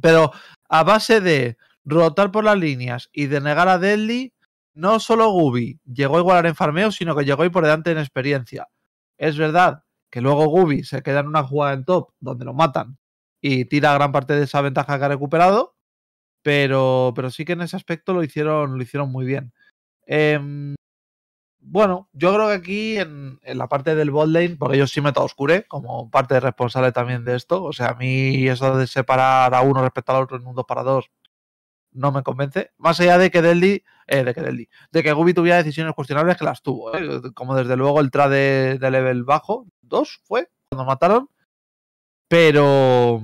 Pero a base de rotar por las líneas y denegar a Deadly, no solo Gubi llegó a igualar en farmeo, sino que llegó y por delante en experiencia. Es verdad que luego Gubi se queda en una jugada en top donde lo matan y tira gran parte de esa ventaja que ha recuperado, pero, pero sí que en ese aspecto lo hicieron, lo hicieron muy bien. Em, bueno, yo creo que aquí en, la parte del bot lane, porque yo sí me a Oscure como parte responsable también de esto, o sea, a mí eso de separar a uno respecto al otro en un 2 para 2 no me convence. Más allá de que Deldi, eh, de que Deldi, de que Gubi tuviera decisiones cuestionables que las tuvo. ¿eh? Como desde luego el trade de level bajo, dos fue, cuando mataron. Pero,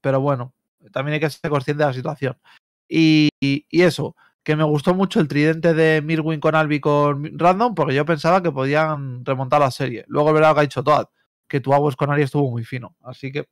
pero bueno, también hay que ser consciente de la situación. Y, y, eso, que me gustó mucho el tridente de Mirwin con Albi con Random, porque yo pensaba que podían remontar la serie. Luego el lo que ha dicho Todd que tu aguas con Ari estuvo muy fino. Así que.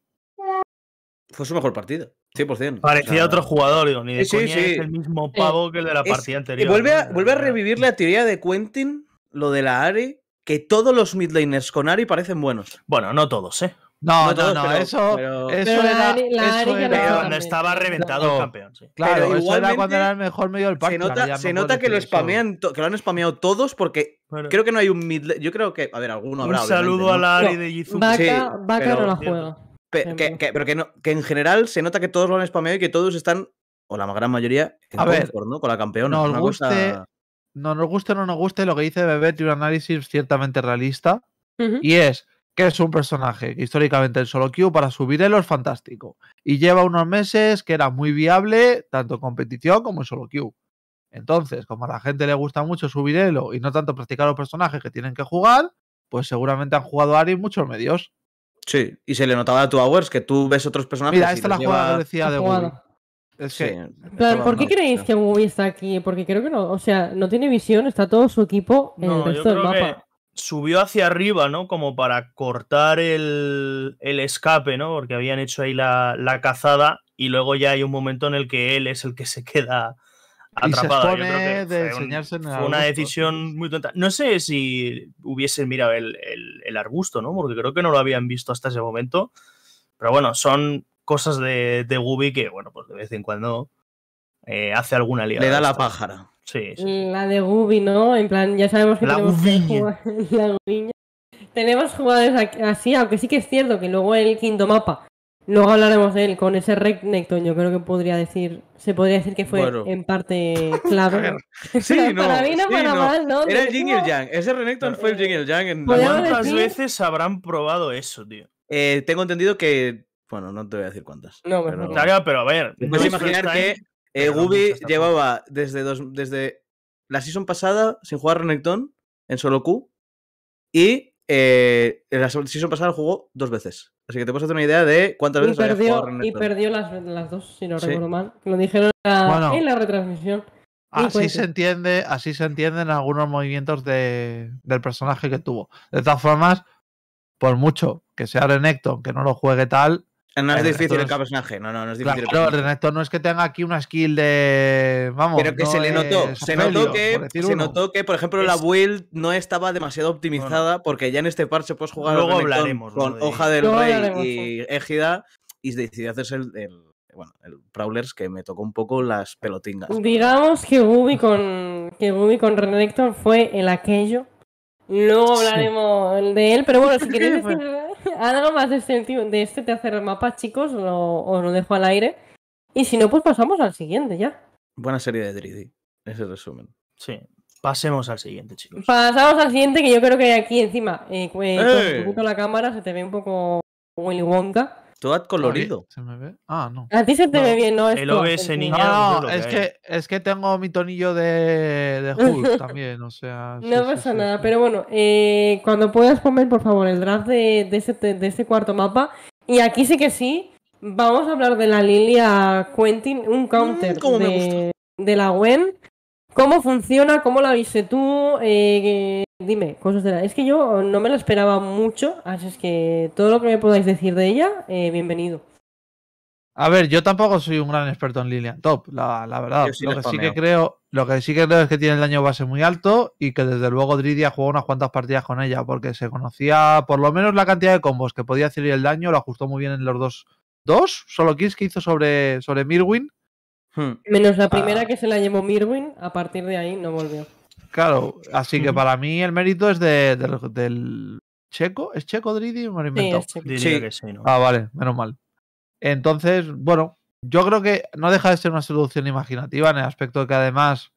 Fue su mejor partido. 100%. Parecía parecía otro jugador, digo, ni de coña es el mismo eh, pavo que el de la partida anterior. Y vuelve, a, a revivir la teoría de Quentin, lo de la Ari, que todos los midlaners con Ari parecen buenos. Bueno, no todos, ¿eh? No, no, no, eso, eso era, la eso era estaba reventado el campeón. Sí. Claro, eso era cuando era el mejor medio del pack Se nota, se nota que, lo spamean, que lo han spameado todos porque creo que no hay un mid. Yo creo que, a ver, alguno habrá. Un saludo a la Ari de Yizu. Vaca, sí, Vaca no la juega pero que, no, que en general se nota que todos lo han spameado y que todos están, o la gran mayoría, con la campeona. No nos guste no nos guste, lo que dice Bebé y un análisis ciertamente realista. Y es que es un personaje que históricamente el solo queue para subir elo es fantástico. Y lleva unos meses que era muy viable, tanto en competición como en solo queue. Entonces, como a la gente le gusta mucho subir elo y no tanto practicar los personajes que tienen que jugar, pues seguramente han jugado Ari muchos medios. Sí, y se le notaba a tu Hours que tú ves otros personajes. Mira, esta la jugada decía de sí, ¿Por qué creéis que Movie está aquí? Porque creo que no, o sea, no tiene visión, está todo su equipo en no, el resto del mapa. subió hacia arriba, ¿no? Como para cortar el, escape, ¿no? Porque habían hecho ahí la, la, cazada y luego ya hay un momento en el que él es el que se queda de enseñarse una decisión muy tonta. No sé si hubiesen mirado el, arbusto, ¿no? Porque creo que no lo habían visto hasta ese momento. Pero bueno, son cosas de, de Gubi que, bueno, pues de vez en cuando eh, hace alguna liada. Le da la pájara. Sí, La de Gubi, ¿no? En plan, ya sabemos que la tenemos Tenemos jugadores así, aunque sí que es cierto que luego el quinto mapa Luego hablaremos de él con ese Renekton. Yo creo que podría decir, se podría decir que fue en parte clave. sí, para mí no para mal, ¿no? Era el Jingle y Yang. Ese Renekton fue el Jingle y en Yang. ¿Cuántas veces habrán probado eso, tío? Eh, tengo entendido que. Bueno, no te voy a decir cuántas. No, pues pero, pero a ver. Puedes imaginar que eh, Gubi llevaba desde, dos, desde la season pasada sin jugar Renekton en solo Q. Y eh, en la season pasada jugó dos veces. Así que te puedes hacer una idea de cuántas veces perdió, Y perdió las, las, dos, si no recuerdo mal. Lo dijeron en la retransmisión. Así se, entiende, así se entienden algunos movimientos del personaje que tuvo. De todas formas, por mucho que sea Renekton, que no lo juegue tal, no es difícil el personaje, no, no, no es difícil. no es que tenga aquí una skill de. Vamos. Pero que se le notó. Se notó, que, por ejemplo, la build no estaba demasiado optimizada porque ya en este parche puedes jugar Luego hablaremos, con, Hoja del Rey y Égida y decidió hacerse el, bueno, el Prowlers que me tocó un poco las pelotingas. Digamos que Bubi con, que fue el aquello. Luego hablaremos de él, pero bueno, si queréis decir algo más de este, de este el mapa, chicos, O lo dejo al aire. Y si no, pues pasamos al siguiente ya. Buena serie de Dridi, ese resumen. Sí. Pasemos al siguiente, chicos. Pasamos al siguiente, que yo creo que aquí encima, eh, eh, ¡Eh! la cámara, se te ve un poco Willy Wonka has colorido. ¿Se me ve? Ah, no. A ti se te ve bien, ¿no? Es el OBS, niña. No, no, es, que, es, que, tengo mi tonillo de, de Hulk también, o sea. no pasa nada, pero bueno, eh, cuando puedas poner, por favor, el draft de, de, ese, cuarto mapa. Y aquí sí que sí, vamos a hablar de la Lilia Quentin, un counter mm, de, de, la Gwen. ¿Cómo funciona? ¿Cómo la viste tú? Eh, Dime, cosas de Es que yo no me la esperaba mucho, así es que todo lo que me podáis decir de ella, eh, bienvenido. A ver, yo tampoco soy un gran experto en Lilian Top, la, verdad. lo, que sí que creo, lo que sí que es que tiene el daño base muy alto y que desde luego Dridia jugó unas cuantas partidas con ella, porque se conocía por lo menos la cantidad de combos que podía hacer y el daño, lo ajustó muy bien en los dos. Dos solo kills que hizo sobre, sobre Mirwin. Hmm. Menos la ah. primera que se la llevó Mirwin, a partir de ahí no volvió. Claro, así que para mí el mérito es de, del checo. ¿Es checo Dridi? Me lo he Que sí, ¿no? Ah, vale, menos mal. Entonces, bueno, yo creo que no deja de ser una solución imaginativa en el aspecto de que además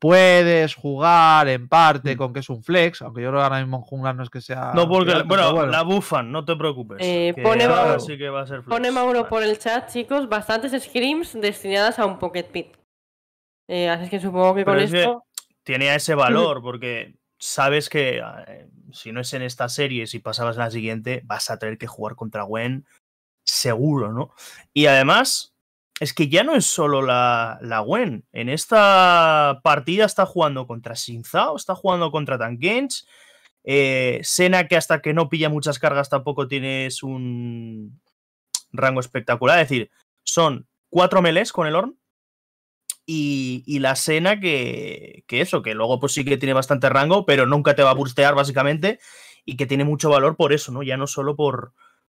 puedes jugar en parte con que es un flex, aunque yo creo que ahora mismo en jungla no es que sea. No, porque, bueno, la bufan, no te preocupes. Eh, pone, Mauro, que va a ser pone Mauro por el chat, chicos, bastantes screams destinadas a un pocket pit. Eh, así que supongo que con esto tiene ese valor porque sabes que ah, eh, si no es en esta serie, si pasabas a la siguiente, vas a tener que jugar contra Gwen seguro, ¿no? Y además, es que ya no es solo la, la Gwen. En esta partida está jugando contra Xin está jugando contra Tankens. Eh, Sena, que hasta que no pilla muchas cargas tampoco tienes un rango espectacular. Es decir, son cuatro meles con el Horn y, la Sena que, eso, que luego pues sí que tiene bastante rango, pero nunca te va a bustear, básicamente y que tiene mucho valor por eso, ¿no? Ya no solo por,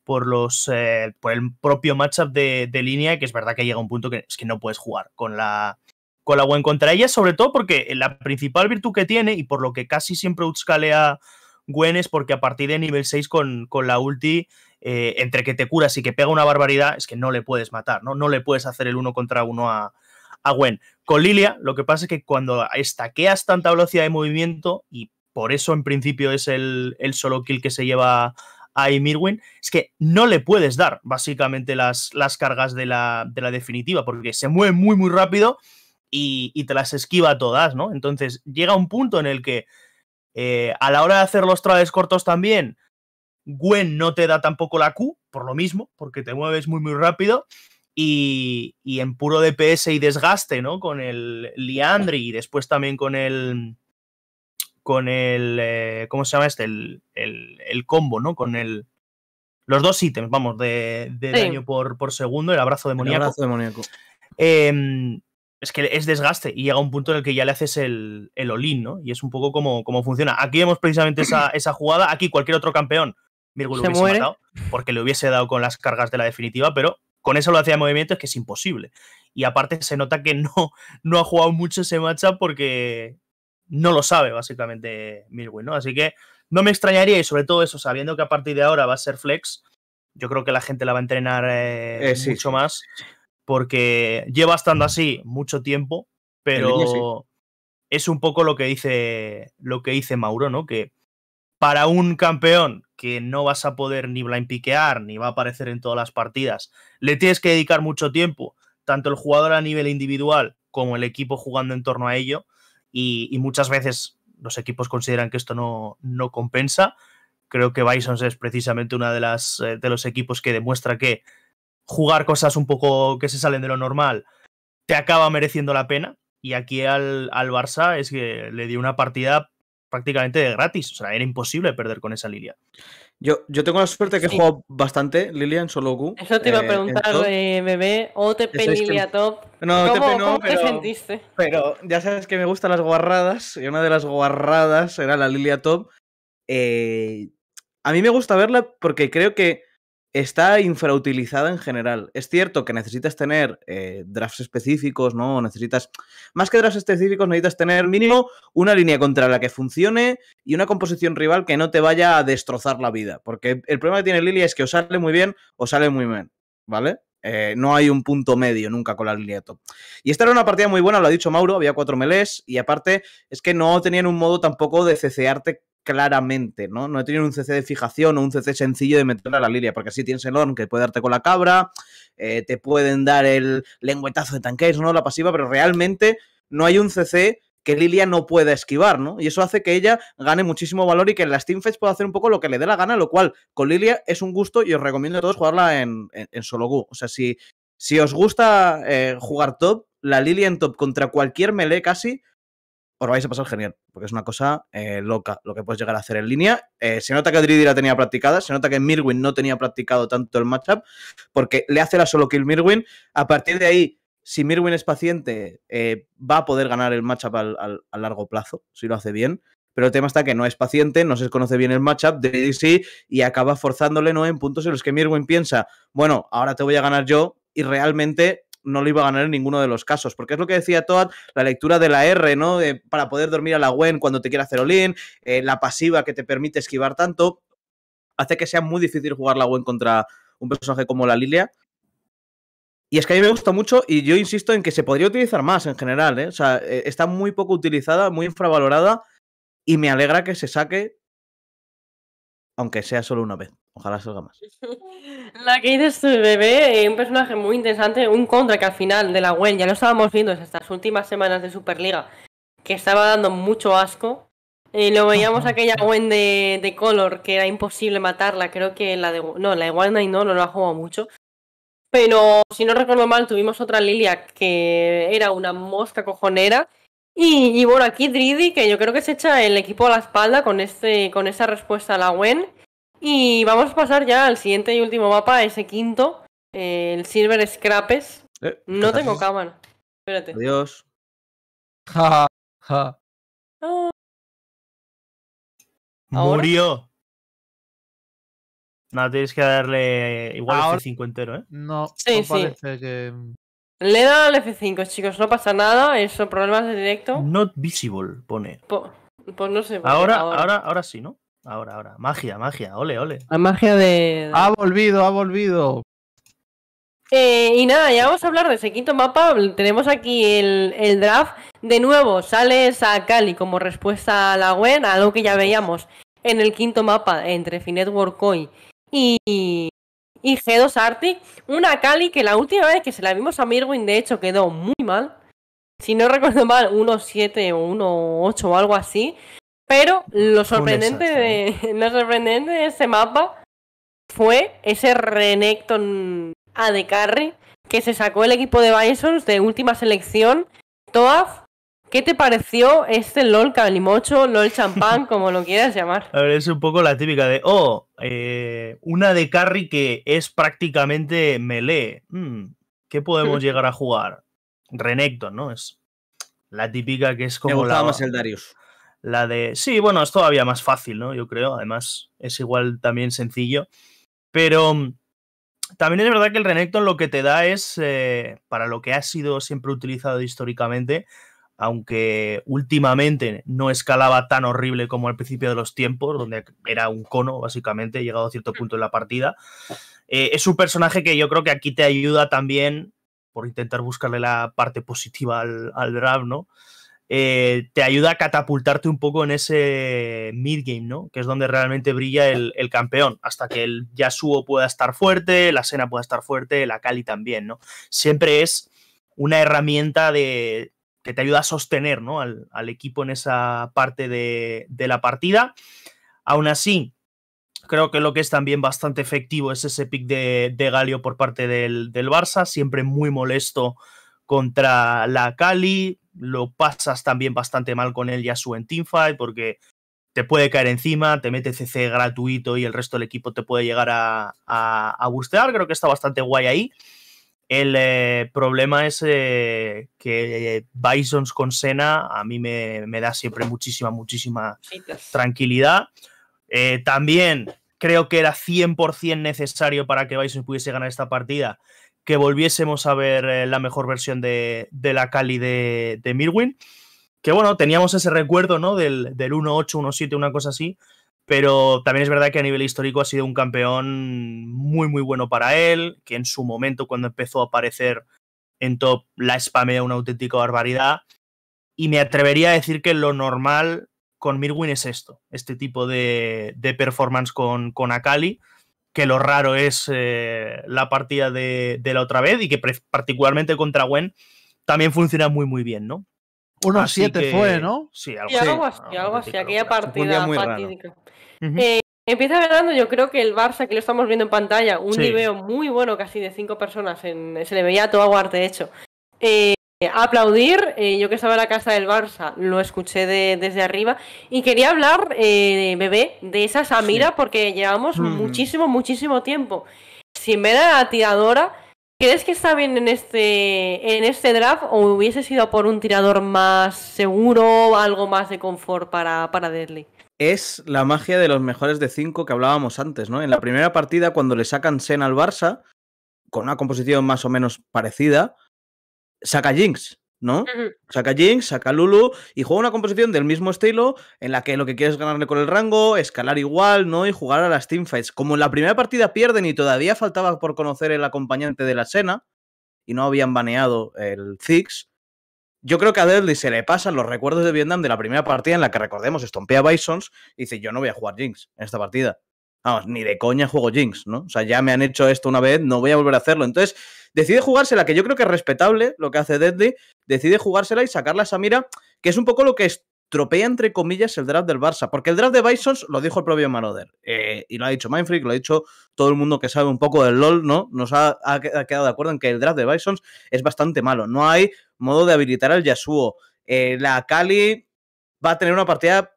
por, los, eh, por el propio matchup de, línea, que es verdad que llega un punto que es que no puedes jugar con la, con la Gwen contra ella, sobre todo porque la principal virtud que tiene y por lo que casi siempre utscalea Gwen es porque a partir de nivel 6 con, la ulti, eh, entre que te curas y que pega una barbaridad, es que no le puedes matar, ¿no? No le puedes hacer el uno contra uno a a ah, Gwen. Con Lilia, lo que pasa es que cuando estaqueas tanta velocidad de movimiento, y por eso en principio es el, el solo kill que se lleva a Mirwin, es que no le puedes dar básicamente las, las cargas de la, de la, definitiva, porque se mueve muy, muy rápido y, te las esquiva todas, ¿no? Entonces llega un punto en el que eh, a la hora de hacer los traves cortos también, Gwen no te da tampoco la Q, por lo mismo, porque te mueves muy, muy rápido y, en puro DPS y desgaste, ¿no? Con el Liandri y después también con el. Con el. Eh, ¿Cómo se llama este? El, el, combo, ¿no? Con el. Los dos ítems, vamos, de, de daño por, por, segundo, el abrazo demoníaco. El abrazo demoníaco. Em, es que es desgaste y llega un punto en el que ya le haces el, el olín, ¿no? Y es un poco como, como funciona. Aquí vemos precisamente esa, jugada. Aquí cualquier otro campeón, se hubiese muere. porque le hubiese dado con las cargas de la definitiva, pero con esa velocidad de movimiento es que es imposible. Y aparte se nota que no, no ha jugado mucho ese matchup porque no lo sabe básicamente Milwin, ¿no? Así que no me extrañaría y sobre todo eso, sabiendo que a partir de ahora va a ser flex, yo creo que la gente la va a entrenar eh, eh, mucho más porque lleva estando mm. así mucho tiempo, pero es un poco lo que dice lo que dice Mauro, ¿no? Que para un campeón que no vas a poder ni blind ni va a aparecer en todas las partidas, le tienes que dedicar mucho tiempo, tanto el jugador a nivel individual como el equipo jugando en torno a ello, y, muchas veces los equipos consideran que esto no, no compensa. Creo que Bison es precisamente uno de, eh, de los equipos que demuestra que jugar cosas un poco que se salen de lo normal te acaba mereciendo la pena. Y aquí al, al Barça es que le dio una partida prácticamente de gratis. O sea, era imposible perder con esa Lilia. Yo, yo tengo la suerte que he jugado bastante Lilia en solo Q. Eso te iba a eh, preguntar, eh, bebé. OTP Lilia Top. No, ¿Cómo, OTP pero, te sentiste? Pero ya sabes que me gustan las guarradas. Y una de las guarradas era la Lilia Top. Eh, a mí me gusta verla porque creo que está infrautilizada en general. Es cierto que necesitas tener eh, drafts específicos, ¿no? Necesitas, más que drafts específicos, necesitas tener mínimo una línea contra la que funcione y una composición rival que no te vaya a destrozar la vida. Porque el problema que tiene Lilia es que o sale muy bien o sale muy mal, ¿vale? Eh, no hay un punto medio nunca con la línea Y esta era una partida muy buena, lo ha dicho Mauro, había cuatro melés y aparte es que no tenían un modo tampoco de cecearte claramente, ¿no? No he tenido un CC de fijación o un CC sencillo de meterle a la Lilia, porque así tienes el on que puede darte con la cabra, eh, te pueden dar el lengüetazo de tanques, ¿no? La pasiva, pero realmente no hay un CC que Lilia no pueda esquivar, ¿no? Y eso hace que ella gane muchísimo valor y que en las teamfights pueda hacer un poco lo que le dé la gana, lo cual con Lilia es un gusto y os recomiendo a todos jugarla en, solo Gu. O sea, si, si os gusta eh, jugar top, la Lilia en top contra cualquier melee casi os vais a pasar genial, porque es una cosa eh, loca lo que puedes llegar a hacer en línea. Eh, se nota que Dridi la tenía practicada, se nota que Mirwin no tenía practicado tanto el matchup, porque le hace la solo kill Mirwin. A partir de ahí, si Mirwin es paciente, eh, va a poder ganar el matchup a largo plazo, si lo hace bien. Pero el tema está que no es paciente, no se conoce bien el matchup, de sí, y acaba forzándole ¿no? en puntos en los que Mirwin piensa, bueno, ahora te voy a ganar yo, y realmente no lo iba a ganar en ninguno de los casos, porque es lo que decía Toad, la lectura de la R, ¿no? para poder dormir a la Gwen cuando te quiera hacer Olin, eh, la pasiva que te permite esquivar tanto, hace que sea muy difícil jugar la Gwen contra un personaje como la Lilia. Y es que a mí me gusta mucho y yo insisto en que se podría utilizar más en general, ¿eh? O sea, eh, está muy poco utilizada, muy infravalorada y me alegra que se saque aunque sea solo una vez. Ojalá salga más. La que dices tu bebé, eh, un personaje muy interesante, un contra que al final de la web ya lo estábamos viendo desde estas últimas semanas de Superliga, que estaba dando mucho asco. y eh, lo veíamos aquella Gwen de, Color, que era imposible matarla. Creo que la de. No, la de no, no la ha jugado mucho. Pero si no recuerdo mal, tuvimos otra Lilia que era una mosca cojonera y, bueno, aquí Dridi, que yo creo que se echa el equipo a la espalda con, este, con esa respuesta a la WEN. Y vamos a pasar ya al siguiente y último mapa, ese quinto, el Silver Scrapes. Eh, no tengo cámara. Espérate. Adiós. Ja, ah. Murió. No, tienes que darle igual el este entero, ¿eh? No, sí, parece que le he dado al F5, chicos, no pasa nada, eso, problemas de directo. Not visible, pone. pues no sé. Ahora, ahora, ahora, sí, ¿no? Ahora, ahora. Magia, magia, ole, ole. La magia de. Ha volvido, ha volvido. Eh, y nada, ya vamos a hablar de ese quinto mapa. Tenemos aquí el, draft. De nuevo, sales a Cali como respuesta a la WEN, algo que ya veíamos en el quinto mapa entre Finet y, y G2 Arctic. Una Cali que la última vez que se la vimos a Mirwin, de hecho, quedó muy mal. Si no recuerdo mal, 1.7 o 1.8 o algo así. Pero lo sorprendente, de, lo sorprendente ese mapa fue ese Renekton de Carry que se sacó el equipo de Bisons de última selección. Toaf ¿Qué te pareció este LOL Calimocho, LOL Champán, como lo quieras llamar? A ver, es un poco la típica de, oh, eh, una de carry que es prácticamente melee. Hmm, ¿Qué podemos hmm. llegar a jugar? Renekton, ¿no? Es la típica que es como. la, más el Darius. La de. Sí, bueno, es todavía más fácil, ¿no? Yo creo. Además, es igual también sencillo. Pero. Mm, también es verdad que el Renekton lo que te da es, eh, para lo que ha sido siempre utilizado históricamente, aunque últimamente no escalaba tan horrible como al principio de los tiempos, donde era un cono, básicamente, llegado a cierto mm. punto en la partida. Eh, es un personaje que yo creo que aquí te ayuda también, por intentar buscarle la parte positiva al, al draft, ¿no? Eh, te ayuda a catapultarte un poco en ese mid-game, ¿no? Que es donde realmente brilla el, campeón. Hasta que el Yasuo pueda estar fuerte, la Senna pueda estar fuerte, la Kali también, ¿no? Siempre es una herramienta de que te ayuda a sostener ¿no? al, equipo en esa parte de, la partida. Aún así, creo que lo que es también bastante efectivo es ese pick de, Galio por parte del, Barça, siempre muy molesto contra la Cali, lo pasas también bastante mal con él ya su en teamfight porque te puede caer encima, te mete CC gratuito y el resto del equipo te puede llegar a, a, a bustear, creo que está bastante guay ahí. El eh, problema es que eh, Bisons con Sena a mí me, da siempre muchísima, muchísima tranquilidad. Eh, también creo que era 100% necesario para que Bison pudiese ganar esta partida que volviésemos a ver la mejor versión de, la Cali de, Mirwin. Que bueno, teníamos ese recuerdo ¿no? del, del 1-8, 1-7, una cosa así, pero también es verdad que a nivel histórico ha sido un campeón muy, muy bueno para él, que en su momento, cuando empezó a aparecer en top, la spamea una auténtica barbaridad. Y me atrevería a decir que lo normal con Mirwin es esto, este tipo de, performance con, con, Akali, que lo raro es eh, la partida de, la otra vez y que particularmente contra Gwen también funciona muy, muy bien, ¿no? 1 a 7 fue, ¿no? Sí, algo, así. algo así, aquella partida fatídica. Eh, empieza ganando, yo creo que el Barça, que lo estamos viendo en pantalla, un sí. muy bueno, casi de cinco personas, en, se le veía todo aguarte, de hecho. Eh, aplaudir, eh, yo que estaba en la casa del Barça, lo escuché desde arriba, y quería hablar, bebé, de esa Samira, porque llevamos muchísimo, muchísimo tiempo sin me a la tiradora. ¿Crees que está bien en este, en este draft o hubiese sido por un tirador más seguro, algo más de confort para, para Deadly? es la magia de los mejores de cinco que hablábamos antes, ¿no? En la primera partida, cuando le sacan Sen al Barça, con una composición más o menos parecida, saca Jinx, ¿no? Saca Jinx, saca Lulu y juega una composición del mismo estilo en la que lo que quieres es ganarle con el rango, escalar igual, ¿no? Y jugar a las teamfights. Como en la primera partida pierden y todavía faltaba por conocer el acompañante de la cena y no habían baneado el Ziggs, yo creo que a Deadly se le pasan los recuerdos de Vietnam de la primera partida en la que recordemos estompea Bisons y dice, yo no voy a jugar Jinx en esta partida. Vamos, ni de coña juego Jinx, ¿no? O sea, ya me han hecho esto una vez, no voy a volver a hacerlo. Entonces, decide jugársela, que yo creo que es respetable lo que hace Deadly, decide jugársela y sacarla a esa mira, que es un poco lo que tropea entre comillas el draft del Barça, porque el draft de Bisons lo dijo el propio Manoder, eh, y lo ha dicho Mindfreak, lo ha dicho todo el mundo que sabe un poco del LOL, ¿no? Nos ha, quedado de acuerdo en que el draft de Bisons es bastante malo, no hay modo de habilitar al Yasuo. Eh, la Cali va a tener una partida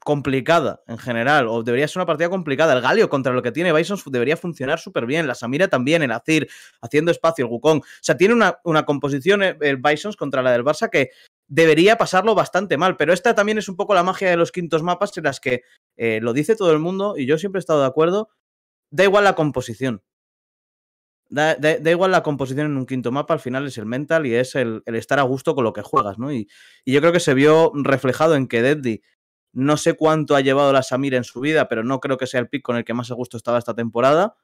complicada en general, o debería ser una partida complicada. El Galio contra lo que tiene Bison's debería funcionar súper bien, la Samira también, el Azir haciendo espacio, el Wukong. O sea, tiene una, una composición eh, el Bison's contra la del Barça que debería pasarlo bastante mal. Pero esta también es un poco la magia de los quintos mapas en las que eh, lo dice todo el mundo y yo siempre he estado de acuerdo. Da igual la composición. Da, igual la composición en un quinto mapa, al final es el mental y es el, estar a gusto con lo que juegas, ¿no? Y, yo creo que se vio reflejado en que Deddy, no sé cuánto ha llevado la Samira en su vida, pero no creo que sea el pick con el que más a gusto estaba esta temporada.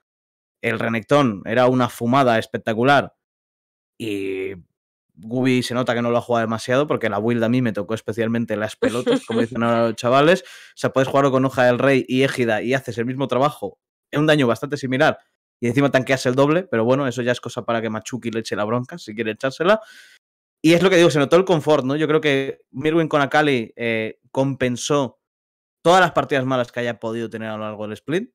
El Renekton era una fumada espectacular. Y Gubi se nota que no lo ha jugado demasiado porque la build a mí me tocó especialmente las pelotas, como dicen ahora los chavales. O sea, puedes jugarlo con Hoja del Rey y Égida y haces el mismo trabajo, un daño bastante similar y encima tanqueas el doble, pero bueno, eso ya es cosa para que Machuki le eche la bronca si quiere echársela. Y es lo que digo, se notó el confort, ¿no? Yo creo que Mirwin con Akali eh, compensó todas las partidas malas que haya podido tener a lo largo del split.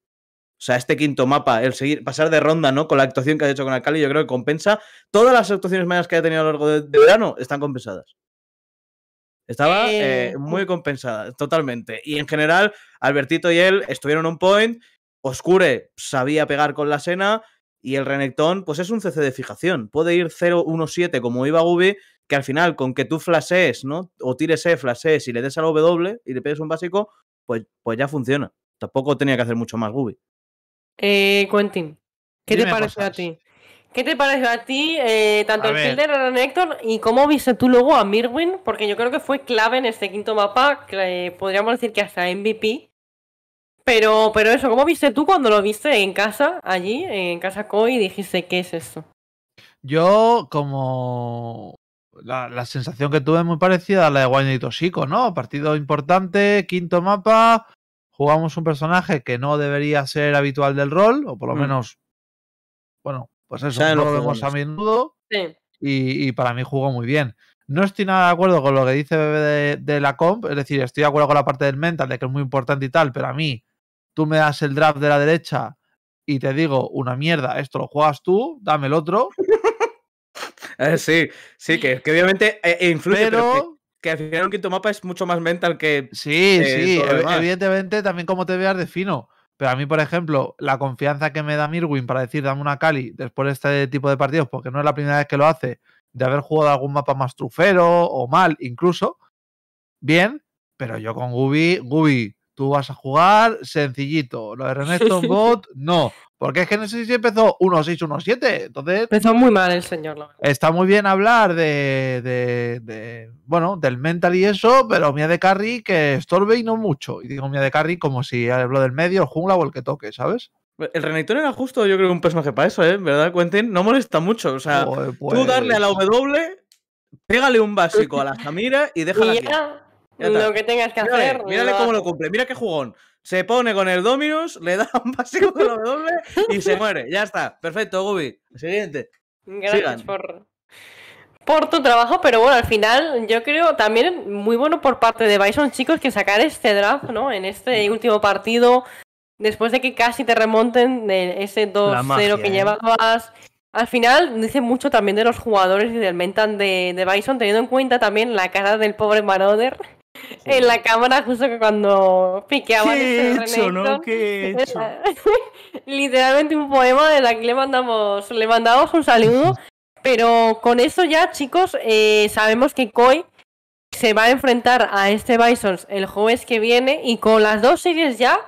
O sea, este quinto mapa, el seguir, pasar de ronda, ¿no? Con la actuación que has hecho con Alcali, yo creo que compensa. Todas las actuaciones mayas que ha tenido a lo largo de, verano están compensadas. Estaba eh, eh, muy mm. compensada, totalmente. Y en general, Albertito y él estuvieron un point. Oscure sabía pegar con la Sena. Y el Renekton, pues es un CC de fijación. Puede ir 0-1-7 como iba Gubi, que al final, con que tú flashees, ¿no? O tires E, flashees y le des al W y le pegues un básico, pues, pues ya funciona. Tampoco tenía que hacer mucho más Gubi. Eh, Quentin, ¿qué te pareció a ti? ¿Qué te pareció a ti eh, tanto el Fielder el Héctor y cómo viste tú luego a Mirwin? Porque yo creo que fue clave en este quinto mapa, eh, podríamos decir que hasta MVP. Pero, pero eso, ¿cómo viste tú cuando lo viste en casa, allí, en casa COI, y dijiste, ¿qué es eso? Yo, como la, sensación que tuve es muy parecida a la de Wayne y ¿no? Partido importante, quinto mapa, jugamos un personaje que no debería ser habitual del rol, o por lo mm. menos, bueno, pues eso, no lo vemos a menudo. Y, para mí jugó muy bien. No estoy nada de acuerdo con lo que dice Bebe de, la comp, es decir, estoy de acuerdo con la parte del mental, de que es muy importante y tal, pero a mí, tú me das el draft de la derecha y te digo, una mierda, esto lo juegas tú, dame el otro. Eh, sí, sí, que, obviamente eh, e influye que al final un quinto mapa es mucho más mental que. Sí, eh, sí, evidentemente también como te veas defino. Pero a mí, por ejemplo, la confianza que me da Mirwin para decir dame una Cali después de este tipo de partidos, porque no es la primera vez que lo hace, de haber jugado algún mapa más trufero o mal, incluso. Bien, pero yo con Gubi, Gubi, tú vas a jugar sencillito. Lo de Ernesto God, no. Porque es que no sé si empezó 1-6-1-7, 7 Entonces. Empezó muy mal el señor. está muy bien hablar de, Bueno, del mental y eso, pero Mía de Carry que estorbe y no mucho. Y digo Mía de Carry como si hablo del medio, el jungla o el que toque, ¿sabes? El Renator era justo, yo creo, un personaje para eso, ¿eh? ¿Verdad, Quentin? No molesta mucho. O sea, tú darle pues. a la W, pégale un básico a la Samira y déjala. Lo que tengas que hacer. Mírale cómo lo cumple, mira qué jugón. Se pone con el Dominus, le da un básico con los doble y se muere. Ya está. Perfecto, Gubi. Siguiente. Gracias por tu trabajo, pero bueno, al final yo creo también muy bueno por parte de Bison, chicos, que sacar este draft, ¿no? En este último partido, después de que casi te remonten de ese 2-0 que ¿eh? llevabas. Al final dice mucho también de los jugadores y del mental de, de Bison, teniendo en cuenta también la cara del pobre Maroder en la cámara, justo que cuando piqueaba este Literalmente un poema de la que le mandamos, le mandamos un saludo. Pero con eso ya, chicos, eh, sabemos que Koi se va a enfrentar a este Bisons el jueves que viene. Y con las dos series ya,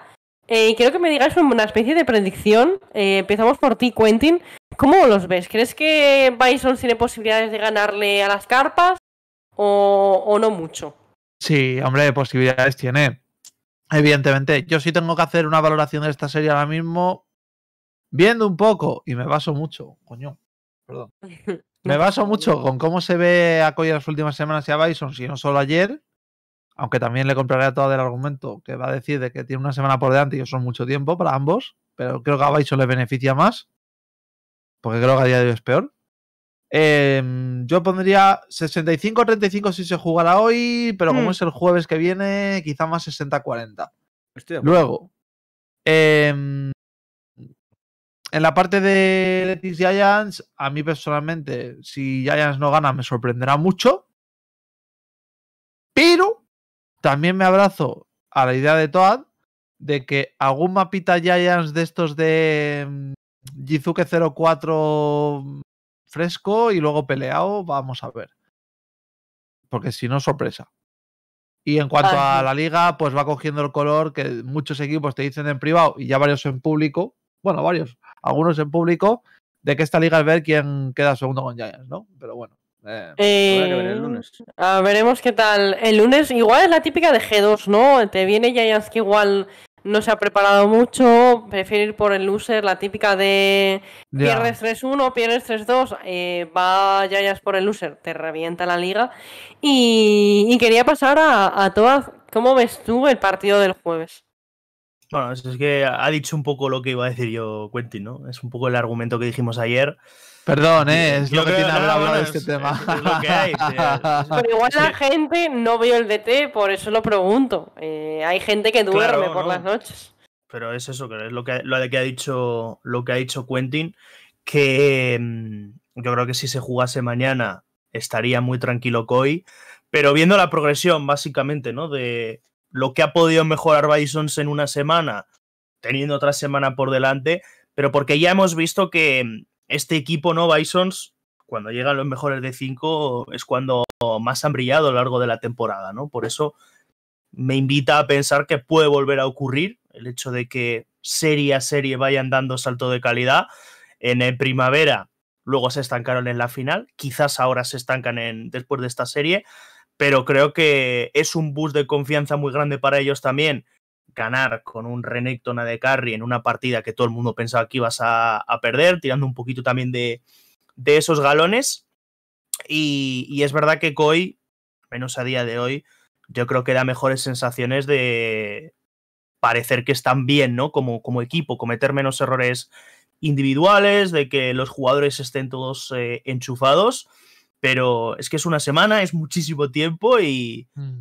eh, quiero que me digáis una especie de predicción. Eh, empezamos por ti, Quentin. ¿Cómo los ves? ¿Crees que Bison tiene posibilidades de ganarle a las carpas o no mucho? Sí, hombre, posibilidades tiene. Evidentemente, yo sí tengo que hacer una valoración de esta serie ahora mismo, viendo un poco, y me baso mucho, coño, perdón. Me baso mucho con cómo se ve a Coy las últimas semanas y a Bison, si no solo ayer, aunque también le compraré a todo el argumento que va a decir de que tiene una semana por delante y eso es mucho tiempo para ambos, pero creo que a Bison le beneficia más, porque creo que a día de hoy es peor. Em, yo pondría 65-35 si se jugara hoy, pero como hmm. es el jueves que viene, quizá más 60-40. Luego, em, en la parte de Letis Giants, a mí personalmente, si Giants no gana, me sorprenderá mucho. Pero también me abrazo a la idea de Toad de que algún mapita Giants de estos de em, Jizuke 04 fresco y luego peleado, vamos a ver. Porque si no, sorpresa. Y en cuanto ah, a la liga, pues va cogiendo el color que muchos equipos te dicen en privado y ya varios en público, bueno, varios, algunos en público, de que esta liga es ver quién queda segundo con Giants, ¿no? Pero bueno. Eh, eh ver veremos qué tal. El lunes igual es la típica de G2, ¿no? Te viene Giants que igual no se ha preparado mucho, prefiere ir por el loser, la típica de pierdes 3-1, pierdes 3-2, eh, va es por el loser, te revienta la liga. Y, quería pasar a, a todas, ¿cómo ves tú el partido del jueves? Bueno, es que ha dicho un poco lo que iba a decir yo, Quentin, ¿no? Es un poco el argumento que dijimos ayer. Perdón, eh, este es lo que tiene hablar de este tema. Pero igual la gente no vio el DT, por eso lo pregunto. Eh, hay gente que duerme por las noches. Pero es eso, es lo que, lo que ha dicho lo que ha dicho Quentin, que mm, yo creo que si se jugase mañana estaría muy tranquilo Koi. Pero viendo la progresión, básicamente, ¿no? De lo que ha podido mejorar Bisons en una semana, teniendo otra semana por delante, pero porque ya hemos visto que mm, este equipo, ¿no? Bisons, cuando llegan los mejores de cinco, es cuando más han brillado a lo largo de la temporada, ¿no? Por eso me invita a pensar que puede volver a ocurrir el hecho de que serie a serie vayan dando salto de calidad. En primavera, luego se estancaron en la final, quizás ahora se estancan en, después de esta serie, pero creo que es un boost de confianza muy grande para ellos también ganar con un Renekton de carry en una partida que todo el mundo pensaba que ibas a, perder, tirando un poquito también de, esos galones. Y, es verdad que Koi, menos a día de hoy, yo creo que da mejores sensaciones de parecer que están bien, ¿no? Como, como equipo, cometer menos errores individuales, de que los jugadores estén todos eh, enchufados pero es que es una semana, es muchísimo tiempo y, mm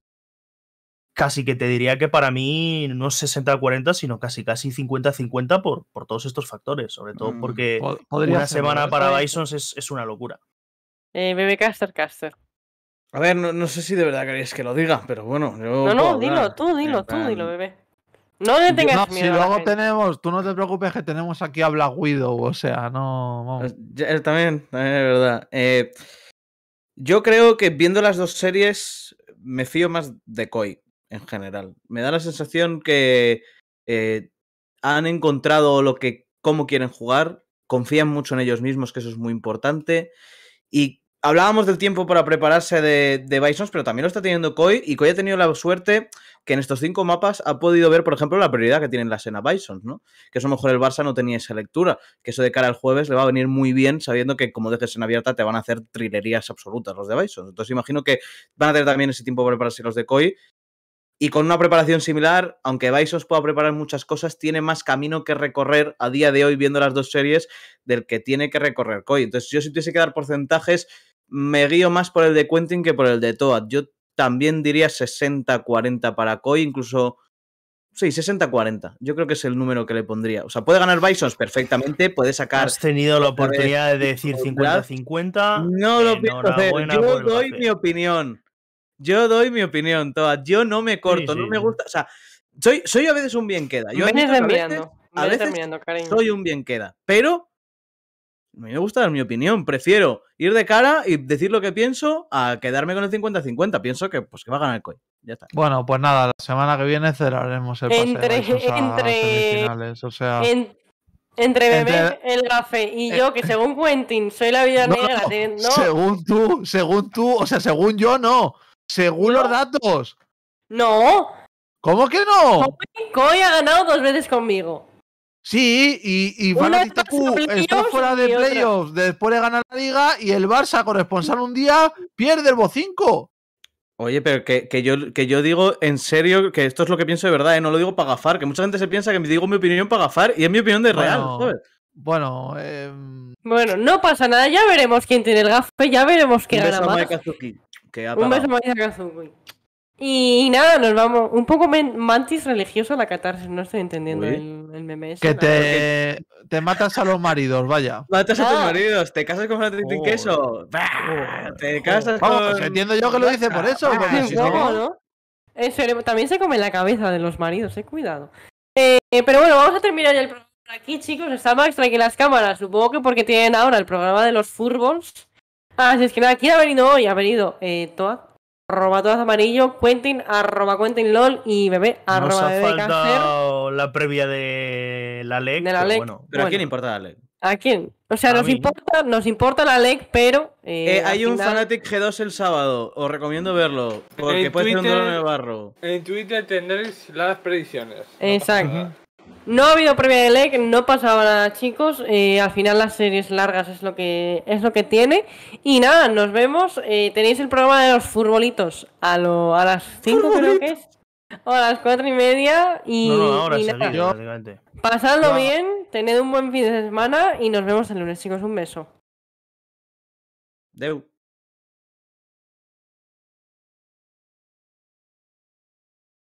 casi que te diría que para mí no es 60-40, sino casi casi 50-50 por, por todos estos factores, sobre todo mm, porque una ¿eh? semana para Bisons es, una locura. Eh, bebé Caster Caster. A ver, no, sé si de verdad queréis que lo diga, pero bueno, No, no, dilo, tú dilo, tú dilo, bebé. No tengas Si luego tenemos, tú no te preocupes que tenemos aquí a Black o sea, no. Pues, eh, también, también es verdad. yo creo que viendo las dos series me fío más de Koi en general. Me da la sensación que eh, han encontrado lo que, cómo quieren jugar, confían mucho en ellos mismos, que eso es muy importante. Y hablábamos del tiempo para prepararse de, de Bisons, pero también lo está teniendo Koi, y Koi ha tenido la suerte que en estos cinco mapas ha podido ver, por ejemplo, la prioridad que tienen la Sena Bisons, ¿no? Que eso mejor el Barça no tenía esa lectura, que eso de cara al jueves le va a venir muy bien sabiendo que como dejes en abierta te van a hacer trilerías absolutas los de Bisons. Entonces imagino que van a tener también ese tiempo para prepararse los de Koi y con una preparación similar, aunque Bison pueda preparar muchas cosas, tiene más camino que recorrer a día de hoy viendo las dos series del que tiene que recorrer Koi. Entonces, yo si tuviese que dar porcentajes, me guío más por el de Quentin que por el de Toad. Yo también diría 60-40 para Koi, incluso Sí, 60-40. Yo creo que es el número que le pondría. O sea, puede ganar Bisons perfectamente, puede sacar. Has tenido la oportunidad de decir 50-50. No lo eh, pienso Yo doy mi opinión. Yo doy mi opinión toda. Yo no me corto, no me gusta. O sea, soy, soy a veces un bien queda. Yo a veces, cariño. soy un bien queda. Pero me gusta dar mi opinión. Prefiero ir de cara y decir lo que pienso a quedarme con el 50-50. Pienso que, pues, va a ganar el coin. Ya está. Bueno, pues nada, la semana que viene cerraremos el paseo entre, entre, o bebé, el café y yo, que según Quentin soy la vida negra. Según tú, según tú, o sea, según yo no. Según los datos. No. ¿Cómo que no? Koi ha ganado dos veces conmigo. Sí, y, y está fuera de playoffs después de ganar la liga y el Barça, corresponsal un día, pierde el Bo5. Oye, pero que, yo, que yo digo en serio que esto es lo que pienso de verdad, ¿eh? no lo digo para gafar, que mucha gente se piensa que me digo mi opinión para gafar y es mi opinión de real, bueno, eh... bueno, no pasa nada. Ya veremos quién tiene el gafe, ya veremos qué gana más. que un beso a Mike y nada, nos vamos. Un poco mantis religioso a la catarsis, no estoy entendiendo el, meme. Ese, que te, matas a los maridos, vaya. Matas a tus ah. maridos, te casas con una oh. queso. Oh. te casas con. Vamos, pues entiendo yo que lo dice por eso. Ah, no, eh, también se come la cabeza de los maridos, eh, cuidado. Eh, eh pero bueno, vamos a terminar ya el programa Aquí, chicos, está Max que las cámaras. Supongo que porque tienen ahora el programa de los Furballs. Ah, si es que nada, ¿quién ha venido hoy? Ha venido eh, Toad, arroba toa Amarillo, Quentin, arroba Quentin LOL y bebé, arroba Nos bebé la previa de la LEC. De la pero, pero, a quién importa la LEC? ¿A quién? O sea, nos importa, nos importa la LEC, pero. Eh, eh, hay un Fanatic G2 el sábado, os recomiendo verlo, porque puede ser un dolor en el barro. En Twitter tendréis las predicciones. Exacto. No ha habido previa de Lake, no pasaba nada, chicos. al final las series largas es lo que es lo que tiene. Y nada, nos vemos. Eh, tenéis el programa de los furbolitos a, a las 5 creo que es. O a las 4 y media. Y, no, ahora Pasadlo bien, tened un buen fin de semana y nos vemos el lunes, chicos. Un beso. Deu.